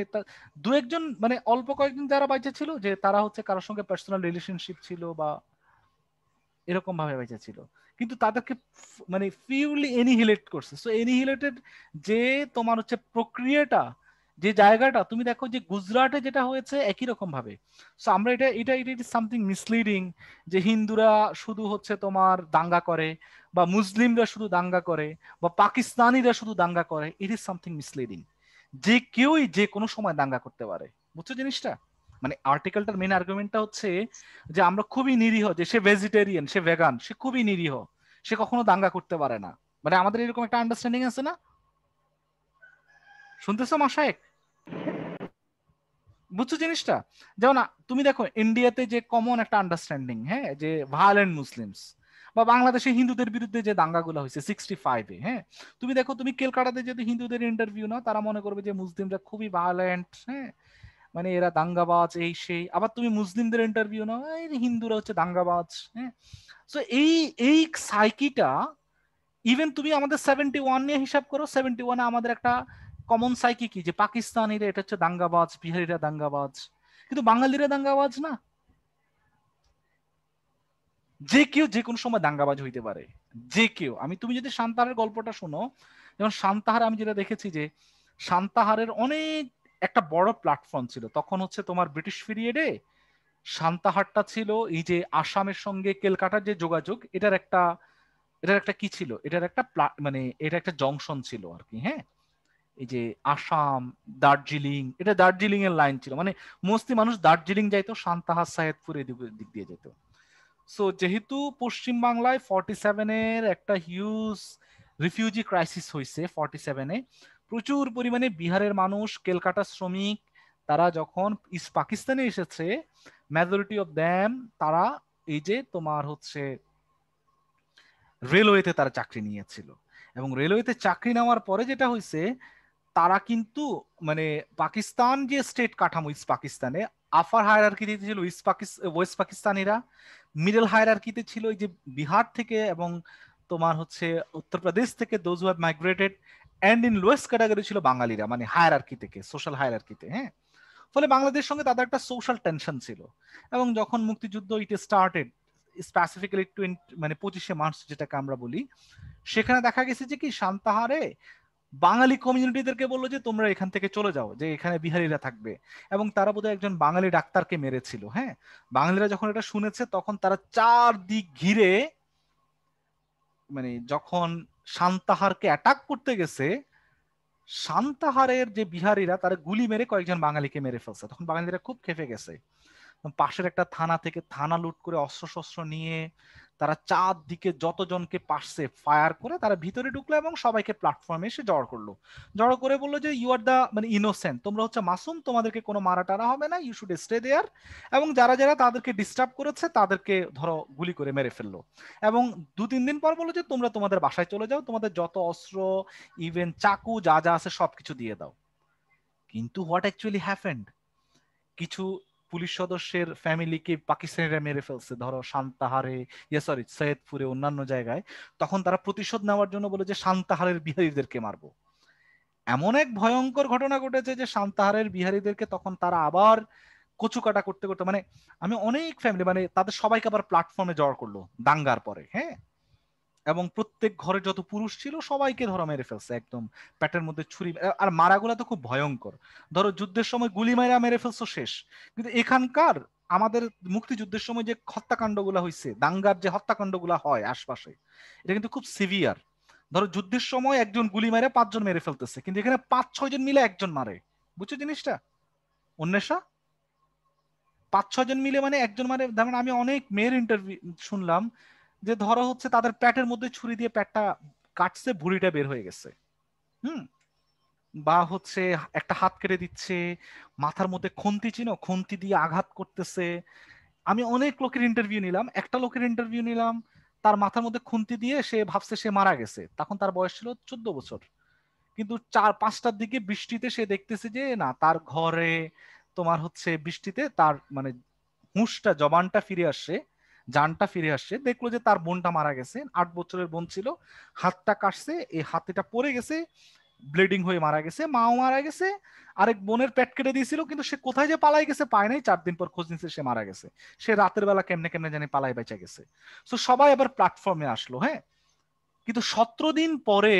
দু একজন মানে অল্প কয়েকজন যারা বাইচে ছিল যে তারা হচ্ছে কারোর সঙ্গে পার্সোনাল রিলেশনশিপ ছিল বা এরকম ভাবে বেঁচে ছিল কিন্তু তাদেরকে মানে পিউরলি এনিহিলেট করছে সো এনিহিলেটেড যে তোমার হচ্ছে প্রক্রিয়াটা যে জায়গাটা তুমি দেখো যে গুজরাটে যেটা হয়েছে একই রকম ভাবে সো আমরা এটা এটা এটা ইজ সামথিং মিসলিডিং যে হিন্দুরা শুধু হচ্ছে তোমার দাঙ্গা করে বা মুসলিমরা শুধু দাঙ্গা করে বা পাকিস্তানিরা শুধু দাঙ্গা করে ইট ইজ সামথিং মিসলিডিং যে কেউই যে কোনো সময় দাঙ্গা করতে পারে বুঝছো জিনিসটা মানে আর্টিকেলটার মেন আর্গুমেন্টটা হচ্ছে যে আমরা খুবই নিরীহ যে সে ভেজিটেরিয়ান সে ভেগান সে খুবই নিরীহ সে কখনো দাঙ্গা করতে পারে না মানে আমাদের এরকম একটা আন্ডারস্ট্যান্ডিং আছে না শুনতেছো মাসায় বুঝছো জিনিসটা যেমন তুমি দেখো ইন্ডিয়াতে যে কমন একটা আন্ডারস্ট্যান্ডিং হ্যাঁ যে ভায়োলেন্ট মুসলিমস বা বাংলাদেশে হিন্দুদের বিরুদ্ধে যে দাঙ্গাগুলো হয়েছে সিক্সটি ফাইভে হ্যাঁ তুমি দেখো তুমি কেলকাটাতে যদি হিন্দুদের ইন্টারভিউ নাও তারা মনে করবে যে মুসলিমরা খুবই ভায়োলেন্ট হ্যাঁ মানে এরা দাঙ্গাবাজ এই সেই আবার তুমি মুসলিমদের ইন্টারভিউ নাও হিন্দুরা হচ্ছে দাঙ্গাবাজ হ্যাঁ তো এই এই সাইকিটা ইভেন তুমি আমাদের সেভেন্টি ওয়ান নিয়ে হিসাব করো সেভেন্টি ওয়ানে আমাদের একটা কমন সাইকি কি যে পাকিস্তানিরা এটা হচ্ছে দাঙ্গাবাজ বিহারিরা দাঙ্গাবাজ কিন্তু বাঙালিরা দাঙ্গাবাজ না যে কেউ যে কোনো সময় দাঙ্গাবাজ হইতে পারে যে কেউ আমি তুমি যদি শান্তাহারের গল্পটা শোনো যেমন শান্তাহার আমি যেটা দেখেছি যে শান্তাহারের অনেক একটা বড় প্ল্যাটফর্ম ছিল তখন হচ্ছে তোমার ব্রিটিশ পিরিয়ডে শান্তাহাটটা ছিল এই যে আসামের সঙ্গে কেলকাটার যে যোগাযোগ এটার একটা এটার একটা কি ছিল এটার একটা মানে এটা একটা জংশন ছিল আর কি হ্যাঁ এই যে আসাম দার্জিলিং এটা দার্জিলিং এর লাইন ছিল মানে মোস্টলি মানুষ দার্জিলিং যাইতো শান্তাহাট সাহেবপুর দিক দিয়ে যেত সো যেহেতু পশ্চিমবাংলায় ফর্টি সেভেনের একটা হিউজ রিফিউজি ক্রাইসিস হয়েছে ফর্টি সেভেনে প্রচুর পরিমাণে বিহারের মানুষ কেলকাটা শ্রমিক তারা যখন ইস্ট পাকিস্তানে এসেছে মেজরিটি অফ দ্যাম তারা এই যে তোমার হচ্ছে রেলওয়েতে তারা চাকরি নিয়েছিল এবং রেলওয়েতে চাকরি নেওয়ার পরে যেটা হয়েছে তারা কিন্তু মানে পাকিস্তান যে স্টেট কাঠামো ইস্ট পাকিস্তানে আফার হায়ারার্কিতে ছিল ইস্ট পাকিস্তান ওয়েস্ট পাকিস্তানিরা মিডল হায়ারার্কিতে ছিল এই যে বিহার থেকে এবং তোমার হচ্ছে উত্তরপ্রদেশ থেকে those have migrated and in lowest category ছিল বাঙালিরা মানে হায়ার আর্কি থেকে সোশ্যাল হায়ার আর্কিতে হ্যাঁ ফলে বাংলাদেশ সঙ্গে তাদের একটা সোশ্যাল টেনশন ছিল এবং যখন মুক্তিযুদ্ধ ইট স্টার্টেড স্পেসিফিক্যালি টোয়েন্টি মানে পঁচিশে মার্চ যেটাকে আমরা বলি সেখানে দেখা গেছে যে কি শান্তাহারে বাঙালি কমিউনিটিদেরকে বললো যে তোমরা এখান থেকে চলে যাও যে এখানে বিহারিরা থাকবে এবং তারা বোধহয় একজন বাঙালি ডাক্তারকে মেরেছিল হ্যাঁ বাঙালিরা যখন এটা শুনেছে তখন তারা চারদিক ঘিরে মানে যখন শান্তাহারকে অ্যাটাক করতে গেছে শান্তাহারের যে বিহারীরা তারা গুলি মেরে কয়েকজন বাঙালিকে মেরে ফেলছে তখন বাঙালিরা খুব খেপে গেছে পাশের একটা থানা থেকে থানা লুট করে অস্ত্র শস্ত্র নিয়ে তারা চার দিকে যতজনকে পাশে ফায়ার করে তারা ভিতরে ঢুকলো এবং সবাইকে প্ল্যাটফর্মে এসে জড়ো করলো জড়ো করে বললো যে ইউ আর দা মানে ইনোসেন্ট তোমরা হচ্ছে মাসুম তোমাদেরকে কোনো মারা টারা হবে না ইউ শুড স্টে দেয়ার এবং যারা যারা তাদেরকে ডিস্টার্ব করেছে তাদেরকে ধরো গুলি করে মেরে ফেললো এবং দু তিন দিন পর বললো যে তোমরা তোমাদের বাসায় চলে যাও তোমাদের যত অস্ত্র ইভেন চাকু যা যা আছে সব কিছু দিয়ে দাও কিন্তু হোয়াট অ্যাকচুয়ালি হ্যাপেন্ড কিছু পুলিশ সদস্যের ফ্যামিলিকে পাকিস্তানিরা মেরে ফেলছে ধরো শান্তাহারে ইয়ে সরি সৈয়দপুরে অন্যান্য জায়গায় তখন তারা প্রতিশোধ নেওয়ার জন্য বলে যে শান্তাহারের বিহারীদেরকে মারবো এমন এক ভয়ঙ্কর ঘটনা ঘটেছে যে শান্তাহারের বিহারীদেরকে তখন তারা আবার কচুকাটা করতে করতে মানে আমি অনেক ফ্যামিলি মানে তাদের সবাইকে আবার প্ল্যাটফর্মে জড় করলো দাঙ্গার পরে হ্যাঁ এবং প্রত্যেক ঘরে যত পুরুষ ছিল সবাইকে ধরো মেরে ফেলছে একদম প্যাটের মধ্যে ছুরি আর মারাগুলা তো খুব ভয়ঙ্কর ধরো যুদ্ধের সময় গুলি মারা মেরে ফেলছো শেষ কিন্তু এখানকার আমাদের মুক্তিযুদ্ধের সময় যে হত্যাকাণ্ড গুলা হয়েছে দাঙ্গার যে হত্যাকাণ্ড গুলা হয় আশপাশে এটা কিন্তু খুব সিভিয়ার ধরো যুদ্ধের সময় একজন গুলি মেরে পাঁচজন মেরে ফেলতেছে কিন্তু এখানে পাঁচ ছয় জন মিলে একজন মারে বুঝছো জিনিসটা অন্বেষা পাঁচ ছজন মিলে মানে একজন মানে ধরেন আমি অনেক মেয়ের ইন্টারভিউ শুনলাম যে ধরো হচ্ছে তাদের প্যাটের মধ্যে ছুরি দিয়ে প্যাটটা কাটছে ভুড়িটা বের হয়ে গেছে হুম বা হচ্ছে একটা হাত কেটে দিচ্ছে মাথার মধ্যে খন্তি চিনো খন্তি দিয়ে আঘাত করতেছে আমি অনেক লোকের ইন্টারভিউ নিলাম একটা লোকের ইন্টারভিউ নিলাম তার মাথার মধ্যে খুন্তি দিয়ে সে ভাবছে সে মারা গেছে তখন তার বয়স ছিল চোদ্দ বছর কিন্তু চার পাঁচটার দিকে বৃষ্টিতে সে দেখতেছে যে না তার ঘরে তোমার হচ্ছে বৃষ্টিতে তার মানে হুঁশটা জবানটা ফিরে আসে যানটা ফিরে আসছে দেখলো যে তার বোনটা মারা গেছে আট বছরের বোন ছিল হাতটা কাটছে এই হাতেটা পড়ে গেছে ব্লিডিং হয়ে মারা গেছে মাও মারা গেছে আরেক বোনের পেট কেটে দিয়েছিল কিন্তু সে কোথায় যে পালাই গেছে পায় নাই চার দিন পর খোঁজ নিচ্ছে সে মারা গেছে সে রাতের বেলা কেমনে কেমনে জানি পালাই বেঁচে গেছে তো সবাই আবার প্ল্যাটফর্মে আসলো হ্যাঁ কিন্তু সতেরো দিন পরে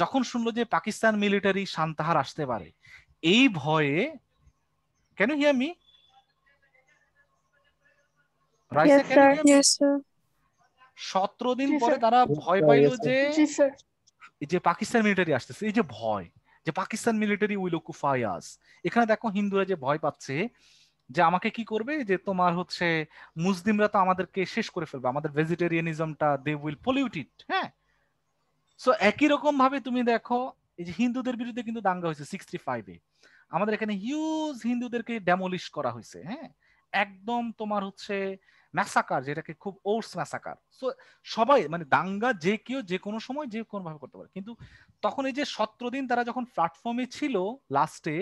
যখন শুনলো যে পাকিস্তান মিলিটারি শান্তাহার আসতে পারে এই ভয়ে কেন হিয়ামি সতেরো দিন পরে তারা ভয় পাইল যে যে পাকিস্তান মিলিটারি আসতেছে এই যে ভয় যে পাকিস্তান মিলিটারি উইল আস এখানে দেখো হিন্দুরা যে ভয় পাচ্ছে যে আমাকে কি করবে যে তোমার হচ্ছে মুসলিমরা তো আমাদেরকে শেষ করে ফেলবে আমাদের ভেজিটেরিয়ানিজমটা দে উইল পলিউটেড হ্যাঁ সো একই রকম ভাবে তুমি দেখো এই যে হিন্দুদের বিরুদ্ধে কিন্তু দাঙ্গা হয়েছে সিক্সটি ফাইভে আমাদের এখানে হিউজ হিন্দুদেরকে ডেমোলিশ করা হয়েছে হ্যাঁ একদম তোমার হচ্ছে ম্যাসাকার যেটাকে খুব ওর্স ম্যাসাকার সো সবাই মানে দাঙ্গা যে কেউ যে কোনো সময় যে কোনো ভাবে করতে পারে কিন্তু তখন এই যে সতেরো দিন তারা যখন প্ল্যাটফর্মে ছিল লাস্টে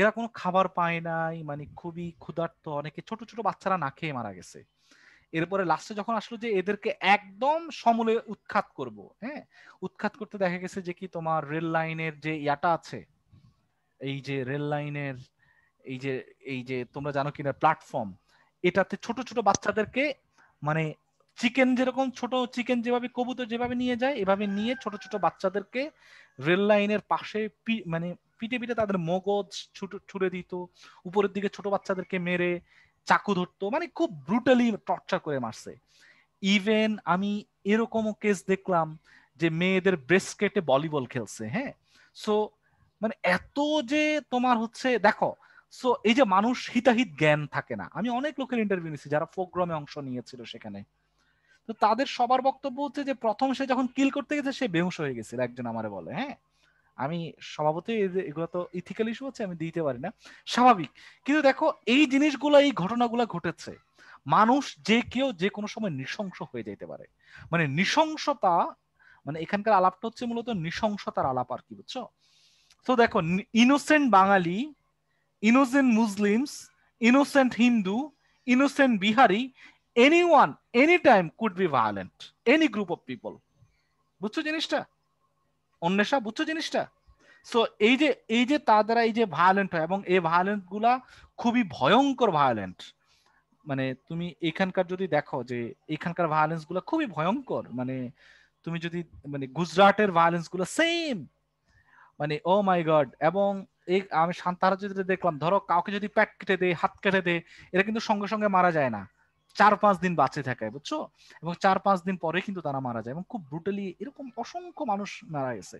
এরা কোনো খাবার পায় নাই মানে খুবই ক্ষুধার্ত অনেকে ছোট ছোট বাচ্চারা না খেয়ে মারা গেছে এরপরে লাস্টে যখন আসলো যে এদেরকে একদম সমূলে উৎখাত করব হ্যাঁ উৎখাত করতে দেখা গেছে যে কি তোমার রেল লাইনের যে ইয়াটা আছে এই যে রেল লাইনের এই যে এই যে তোমরা জানো কিনা প্ল্যাটফর্ম এটাতে ছোট ছোট বাচ্চাদেরকে মানে চিকেন যেরকম ছোট চিকেন যেভাবে কবুতর যেভাবে নিয়ে যায় এভাবে নিয়ে ছোট ছোট বাচ্চাদেরকে রেল লাইনের পাশে মানে পিটে পিটে তাদের মগজ ছুড়ে দিত উপরের দিকে ছোট বাচ্চাদেরকে মেরে চাকু ধরতো মানে খুব ব্রুটালি টর্চার করে মারছে ইভেন আমি এরকমও কেস দেখলাম যে মেয়েদের ব্রেসকেটে ভলিবল খেলছে হ্যাঁ সো মানে এত যে তোমার হচ্ছে দেখো সো এই যে মানুষ হিতাহিত জ্ঞান থাকে না আমি অনেক লোকের ইন্টারভিউ নিয়েছি যারা প্রোগ্রামে অংশ নিয়েছিল সেখানে তো তাদের সবার বক্তব্য হচ্ছে যে প্রথম সে যখন কিল করতে গেছে সে বেহুশ হয়ে গেছিল একজন আমারে বলে হ্যাঁ আমি সভাপতি এগুলো তো ইথিক্যাল ইস্যু হচ্ছে আমি দিতে পারি না স্বাভাবিক কিন্তু দেখো এই জিনিসগুলো এই ঘটনাগুলো ঘটেছে মানুষ যে কেউ যে কোনো সময় নৃশংস হয়ে যেতে পারে মানে নৃশংসতা মানে এখানকার আলাপটা হচ্ছে মূলত নৃশংসতার আলাপ আর কি বুঝছো তো দেখো innocent Bengali innocent Muslims, innocent Hindu, innocent Bihari, anyone, anytime could be violent. Any group of people. বুঝছো জিনিসটা অন্বেষা বুঝছো জিনিসটা সো এই যে এই যে তা দ্বারা এই যে ভায়োলেন্ট হয় এবং এই ভায়োলেন্ট গুলা খুবই ভয়ঙ্কর ভায়োলেন্ট মানে তুমি এখানকার যদি দেখো যে এখানকার ভায়োলেন্স গুলা খুবই ভয়ঙ্কর মানে তুমি যদি মানে গুজরাটের ভায়োলেন্স গুলো সেম মানে ও মাই গড এবং এই আমি তারা যদি দেখলাম ধরো কাউকে যদি প্যাক কেটে দেয় হাত কেটে দেয় এরা কিন্তু সঙ্গে সঙ্গে মারা যায় না চার পাঁচ দিন বাঁচে থাকে বুঝছো এবং চার পাঁচ দিন পরে কিন্তু তারা মারা যায় এবং খুব ব্রুটালি এরকম অসংখ্য মানুষ মারা গেছে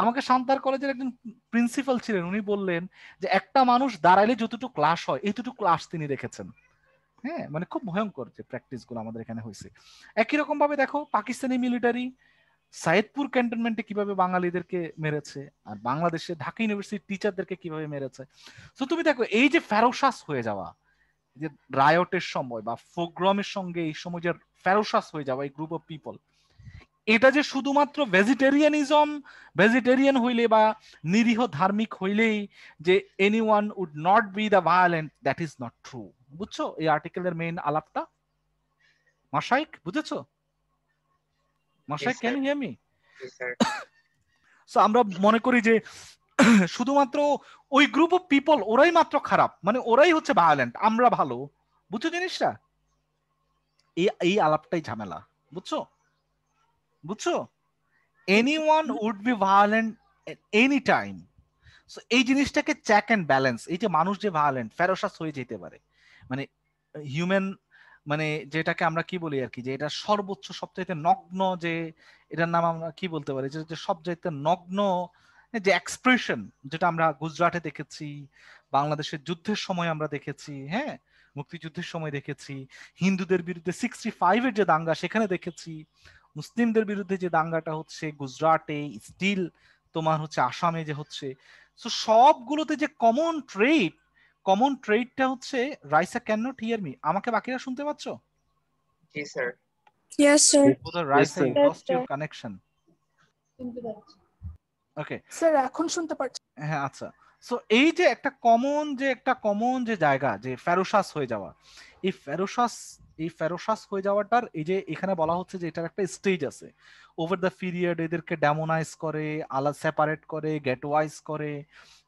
আমাকে সান্তার কলেজের একজন প্রিন্সিপাল ছিলেন উনি বললেন যে একটা মানুষ দাঁড়াইলে যতটুকু ক্লাস হয় এতটুকু ক্লাস তিনি রেখেছেন হ্যাঁ মানে খুব ভয়ঙ্কর যে প্র্যাকটিস গুলো আমাদের এখানে হয়েছে একই রকম ভাবে দেখো পাকিস্তানি মিলিটারি সাইদপুর ক্যান্টনমেন্টে কিভাবে বাঙালিদেরকে মেরেছে আর বাংলাদেশে ঢাকা ইউনিভার্সিটির টিচারদেরকে কিভাবে মেরেছে তো তুমি দেখো এই যে ফেরোসাস হয়ে যাওয়া যে রায়টের সময় বা ফোগ্রামের সঙ্গে এই সময় যে ফেরোসাস হয়ে যাওয়া এই গ্রুপ অফ পিপল এটা যে শুধুমাত্র ভেজিটেরিয়ানিজম ভেজিটেরিয়ান হইলে বা নিরীহ ধার্মিক হইলেই যে any one would not be the violent that is not true বুঝছো এই আর্টিকেলের মেইন আলাপটা মাসাইক বুঝেছো master can hear me so আমরা মনে করি যে শুধুমাত্র ওই গ্রুপ অফ পিপল ওরাই মাত্র খারাপ মানে ওরাই হচ্ছে ভায়োলেন্ট আমরা ভালো বুঝছো জিনিসটা এই এই আলাপটাই ঝামেলা বুঝছো বুঝছো anyone would be violent any time এই জিনিসটাকে চেক অ্যান্ড ব্যালেন্স এই যে মানুষ যে ভায়োলেন্ট ফেরোসাস হয়ে যেতে পারে মানে হিউম্যান মানে যেটাকে আমরা কি বলি আর কি যে এটা সর্বোচ্চ সবচাইতে নগ্ন যে এটার নাম আমরা কি বলতে পারি যে সবচাইতে নগ্ন মানে যে এক্সপ্রেশন যেটা আমরা গুজরাটে দেখেছি বাংলাদেশের যুদ্ধের সময় আমরা দেখেছি হ্যাঁ মুক্তিযুদ্ধের সময় দেখেছি হিন্দুদের বিরুদ্ধে সিক্সটি ফাইভের যে দাঙ্গা সেখানে দেখেছি মুসলিমদের বিরুদ্ধে যে দাঙ্গাটা হচ্ছে গুজরাটে স্টিল তোমার হচ্ছে আসামে যে হচ্ছে সো সবগুলোতে যে কমন ট্রেড কমন ট্রেডটা হচ্ছে Raisa can not hear me আমাকে বাকিরা শুনতে পাচ্ছ জি sir yes sir Raisa lost your connection okay sir এখন শুনতে পাচ্ছি হ্যাঁ আচ্ছা সো এই যে একটা কমন যে একটা কমন যে জায়গা যে ফেরোসাস হয়ে যাওয়া এই ফেরোসাস এই ফেরোসাস হয়ে যাওয়াটার এই যে এখানে বলা হচ্ছে যে এটার একটা স্টেজ আছে ওভার দ্য পিরিয়ড এদেরকে ডেমোনাইজ করে আলাদা সেপারেট করে গেটওয়াইজ করে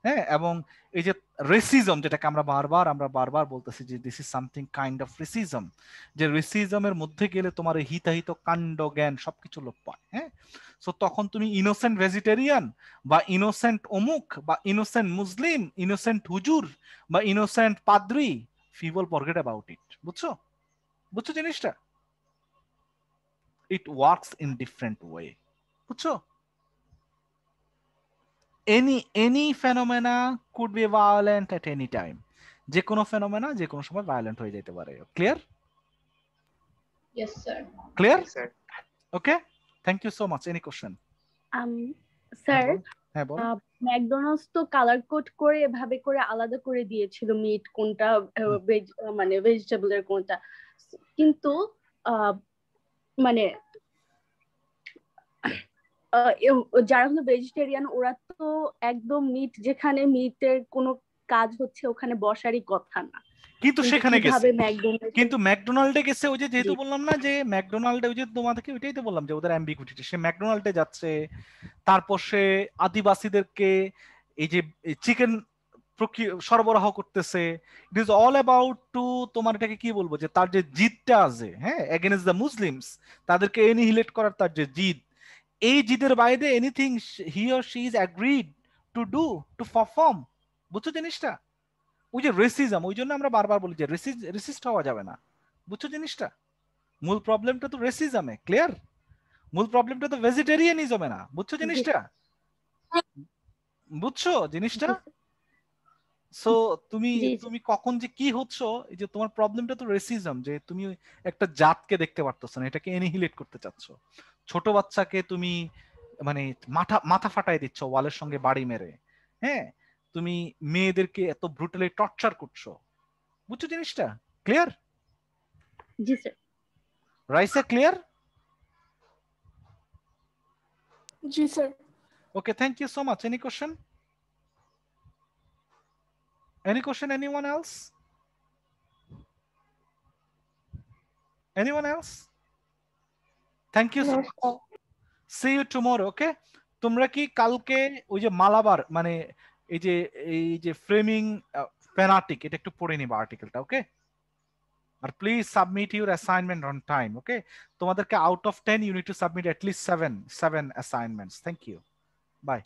হ্যাঁ এবং এই যে রেসিজম যেটাকে আমরা বারবার আমরা বারবার বলতেছি যে this is something kind of racism যে রেসিজমের মধ্যে গেলে তোমার এই হিতাহিত কাণ্ড জ্ঞান সবকিছু লোপ পায় হ্যাঁ সো তখন তুমি ইনোসেন্ট ভেজিটেরিয়ান বা ইনোসেন্ট অমুক বা ইনোসেন্ট মুসলিম ইনোসেন্ট হুজুর বা ইনোসেন্ট পাদ্রি ফিবল ফরগেট অ্যাবাউট ইট বুঝছো বুঝছো জিনিসটা it works in different way বুঝছো any any phenomena could be violent at any time যে কোনো ফেনোমেনা যে কোনো সময় ভায়োলেন্ট হয়ে যেতে পারে clear clear okay thank you so much any question sir McDonald's তো কালার কোড করে এভাবে করে আলাদা করে দিয়েছিল মিট কোনটা মানে ভেজিটেবল এর কোনটা কিন্তু মানে যারা হলো ভেজিটেরিয়ান ওরা তো একদম মিট যেখানে মিটের কোনো কাজ হচ্ছে ওখানে বসারই কথা না কিন্তু সেখানে গেছে কিন্তু ম্যাকডোনাল্ডে গেছে ওই যে যেহেতু বললাম না যে ম্যাকডোনাল্ডে ওই যে তোমাদেরকে ওইটাই তো বললাম যে ওদের অ্যাম্বিগুইটি সে ম্যাকডোনাল্ডে যাচ্ছে তারপর সে আদিবাসীদেরকে এই যে চিকেন সরবরাহ করতেছে it is all about to তোমার এটাকে কি বলবো যে তার যে জিদটা আছে হ্যাঁ এগেনস্ট দ্য মুসলিমস তাদেরকে এনিহিলেট করার তার যে জিদ এই জিদের বাইরে anything he or she is agreed to do to perform বুঝছো জিনিসটা ওই যে রেসিজম ওই জন্য আমরা বারবার বলি যে রেসিজ রেসিস্ট হওয়া যাবে না বুঝছো জিনিসটা মূল প্রবলেমটা তো রেসিজমে ক্লিয়ার মূল প্রবলেমটা তো ভেজিটেরিয়ানিজমে না বুঝছো জিনিসটা বুঝছো জিনিসটা সো তুমি তুমি কখন যে কি হচ্ছে এই যে তোমার প্রবলেমটা তো রেসিজম যে তুমি একটা জাতকে দেখতে পারতেছ না এটাকে এনিহিলেট করতে চাচ্ছ ছোট বাচ্চাকে তুমি মানে মাথা মাথা ফাটাই দিচ্ছ ওয়ালের সঙ্গে বাড়ি মেরে হ্যাঁ তুমি মেয়েদেরকে এত ব্রুটালি টর্চার করছো বুঝছো জিনিসটা ক্লিয়ার জি স্যার রাইসা ক্লিয়ার জি sir okay thank you so much any question Any question, anyone else? Anyone else? Thank you see you tomorrow okay তোমরা কি কালকে ওই যে মালাবার মানে এই যে এই যে ফ্রেমিং ফ্যানাটিক এটা একটু পড়ে নিবা আর্টিকেলটা ওকে আর please submit your assignment on time okay তোমাদেরকে out of ten you need to submit at least seven seven assignments thank you by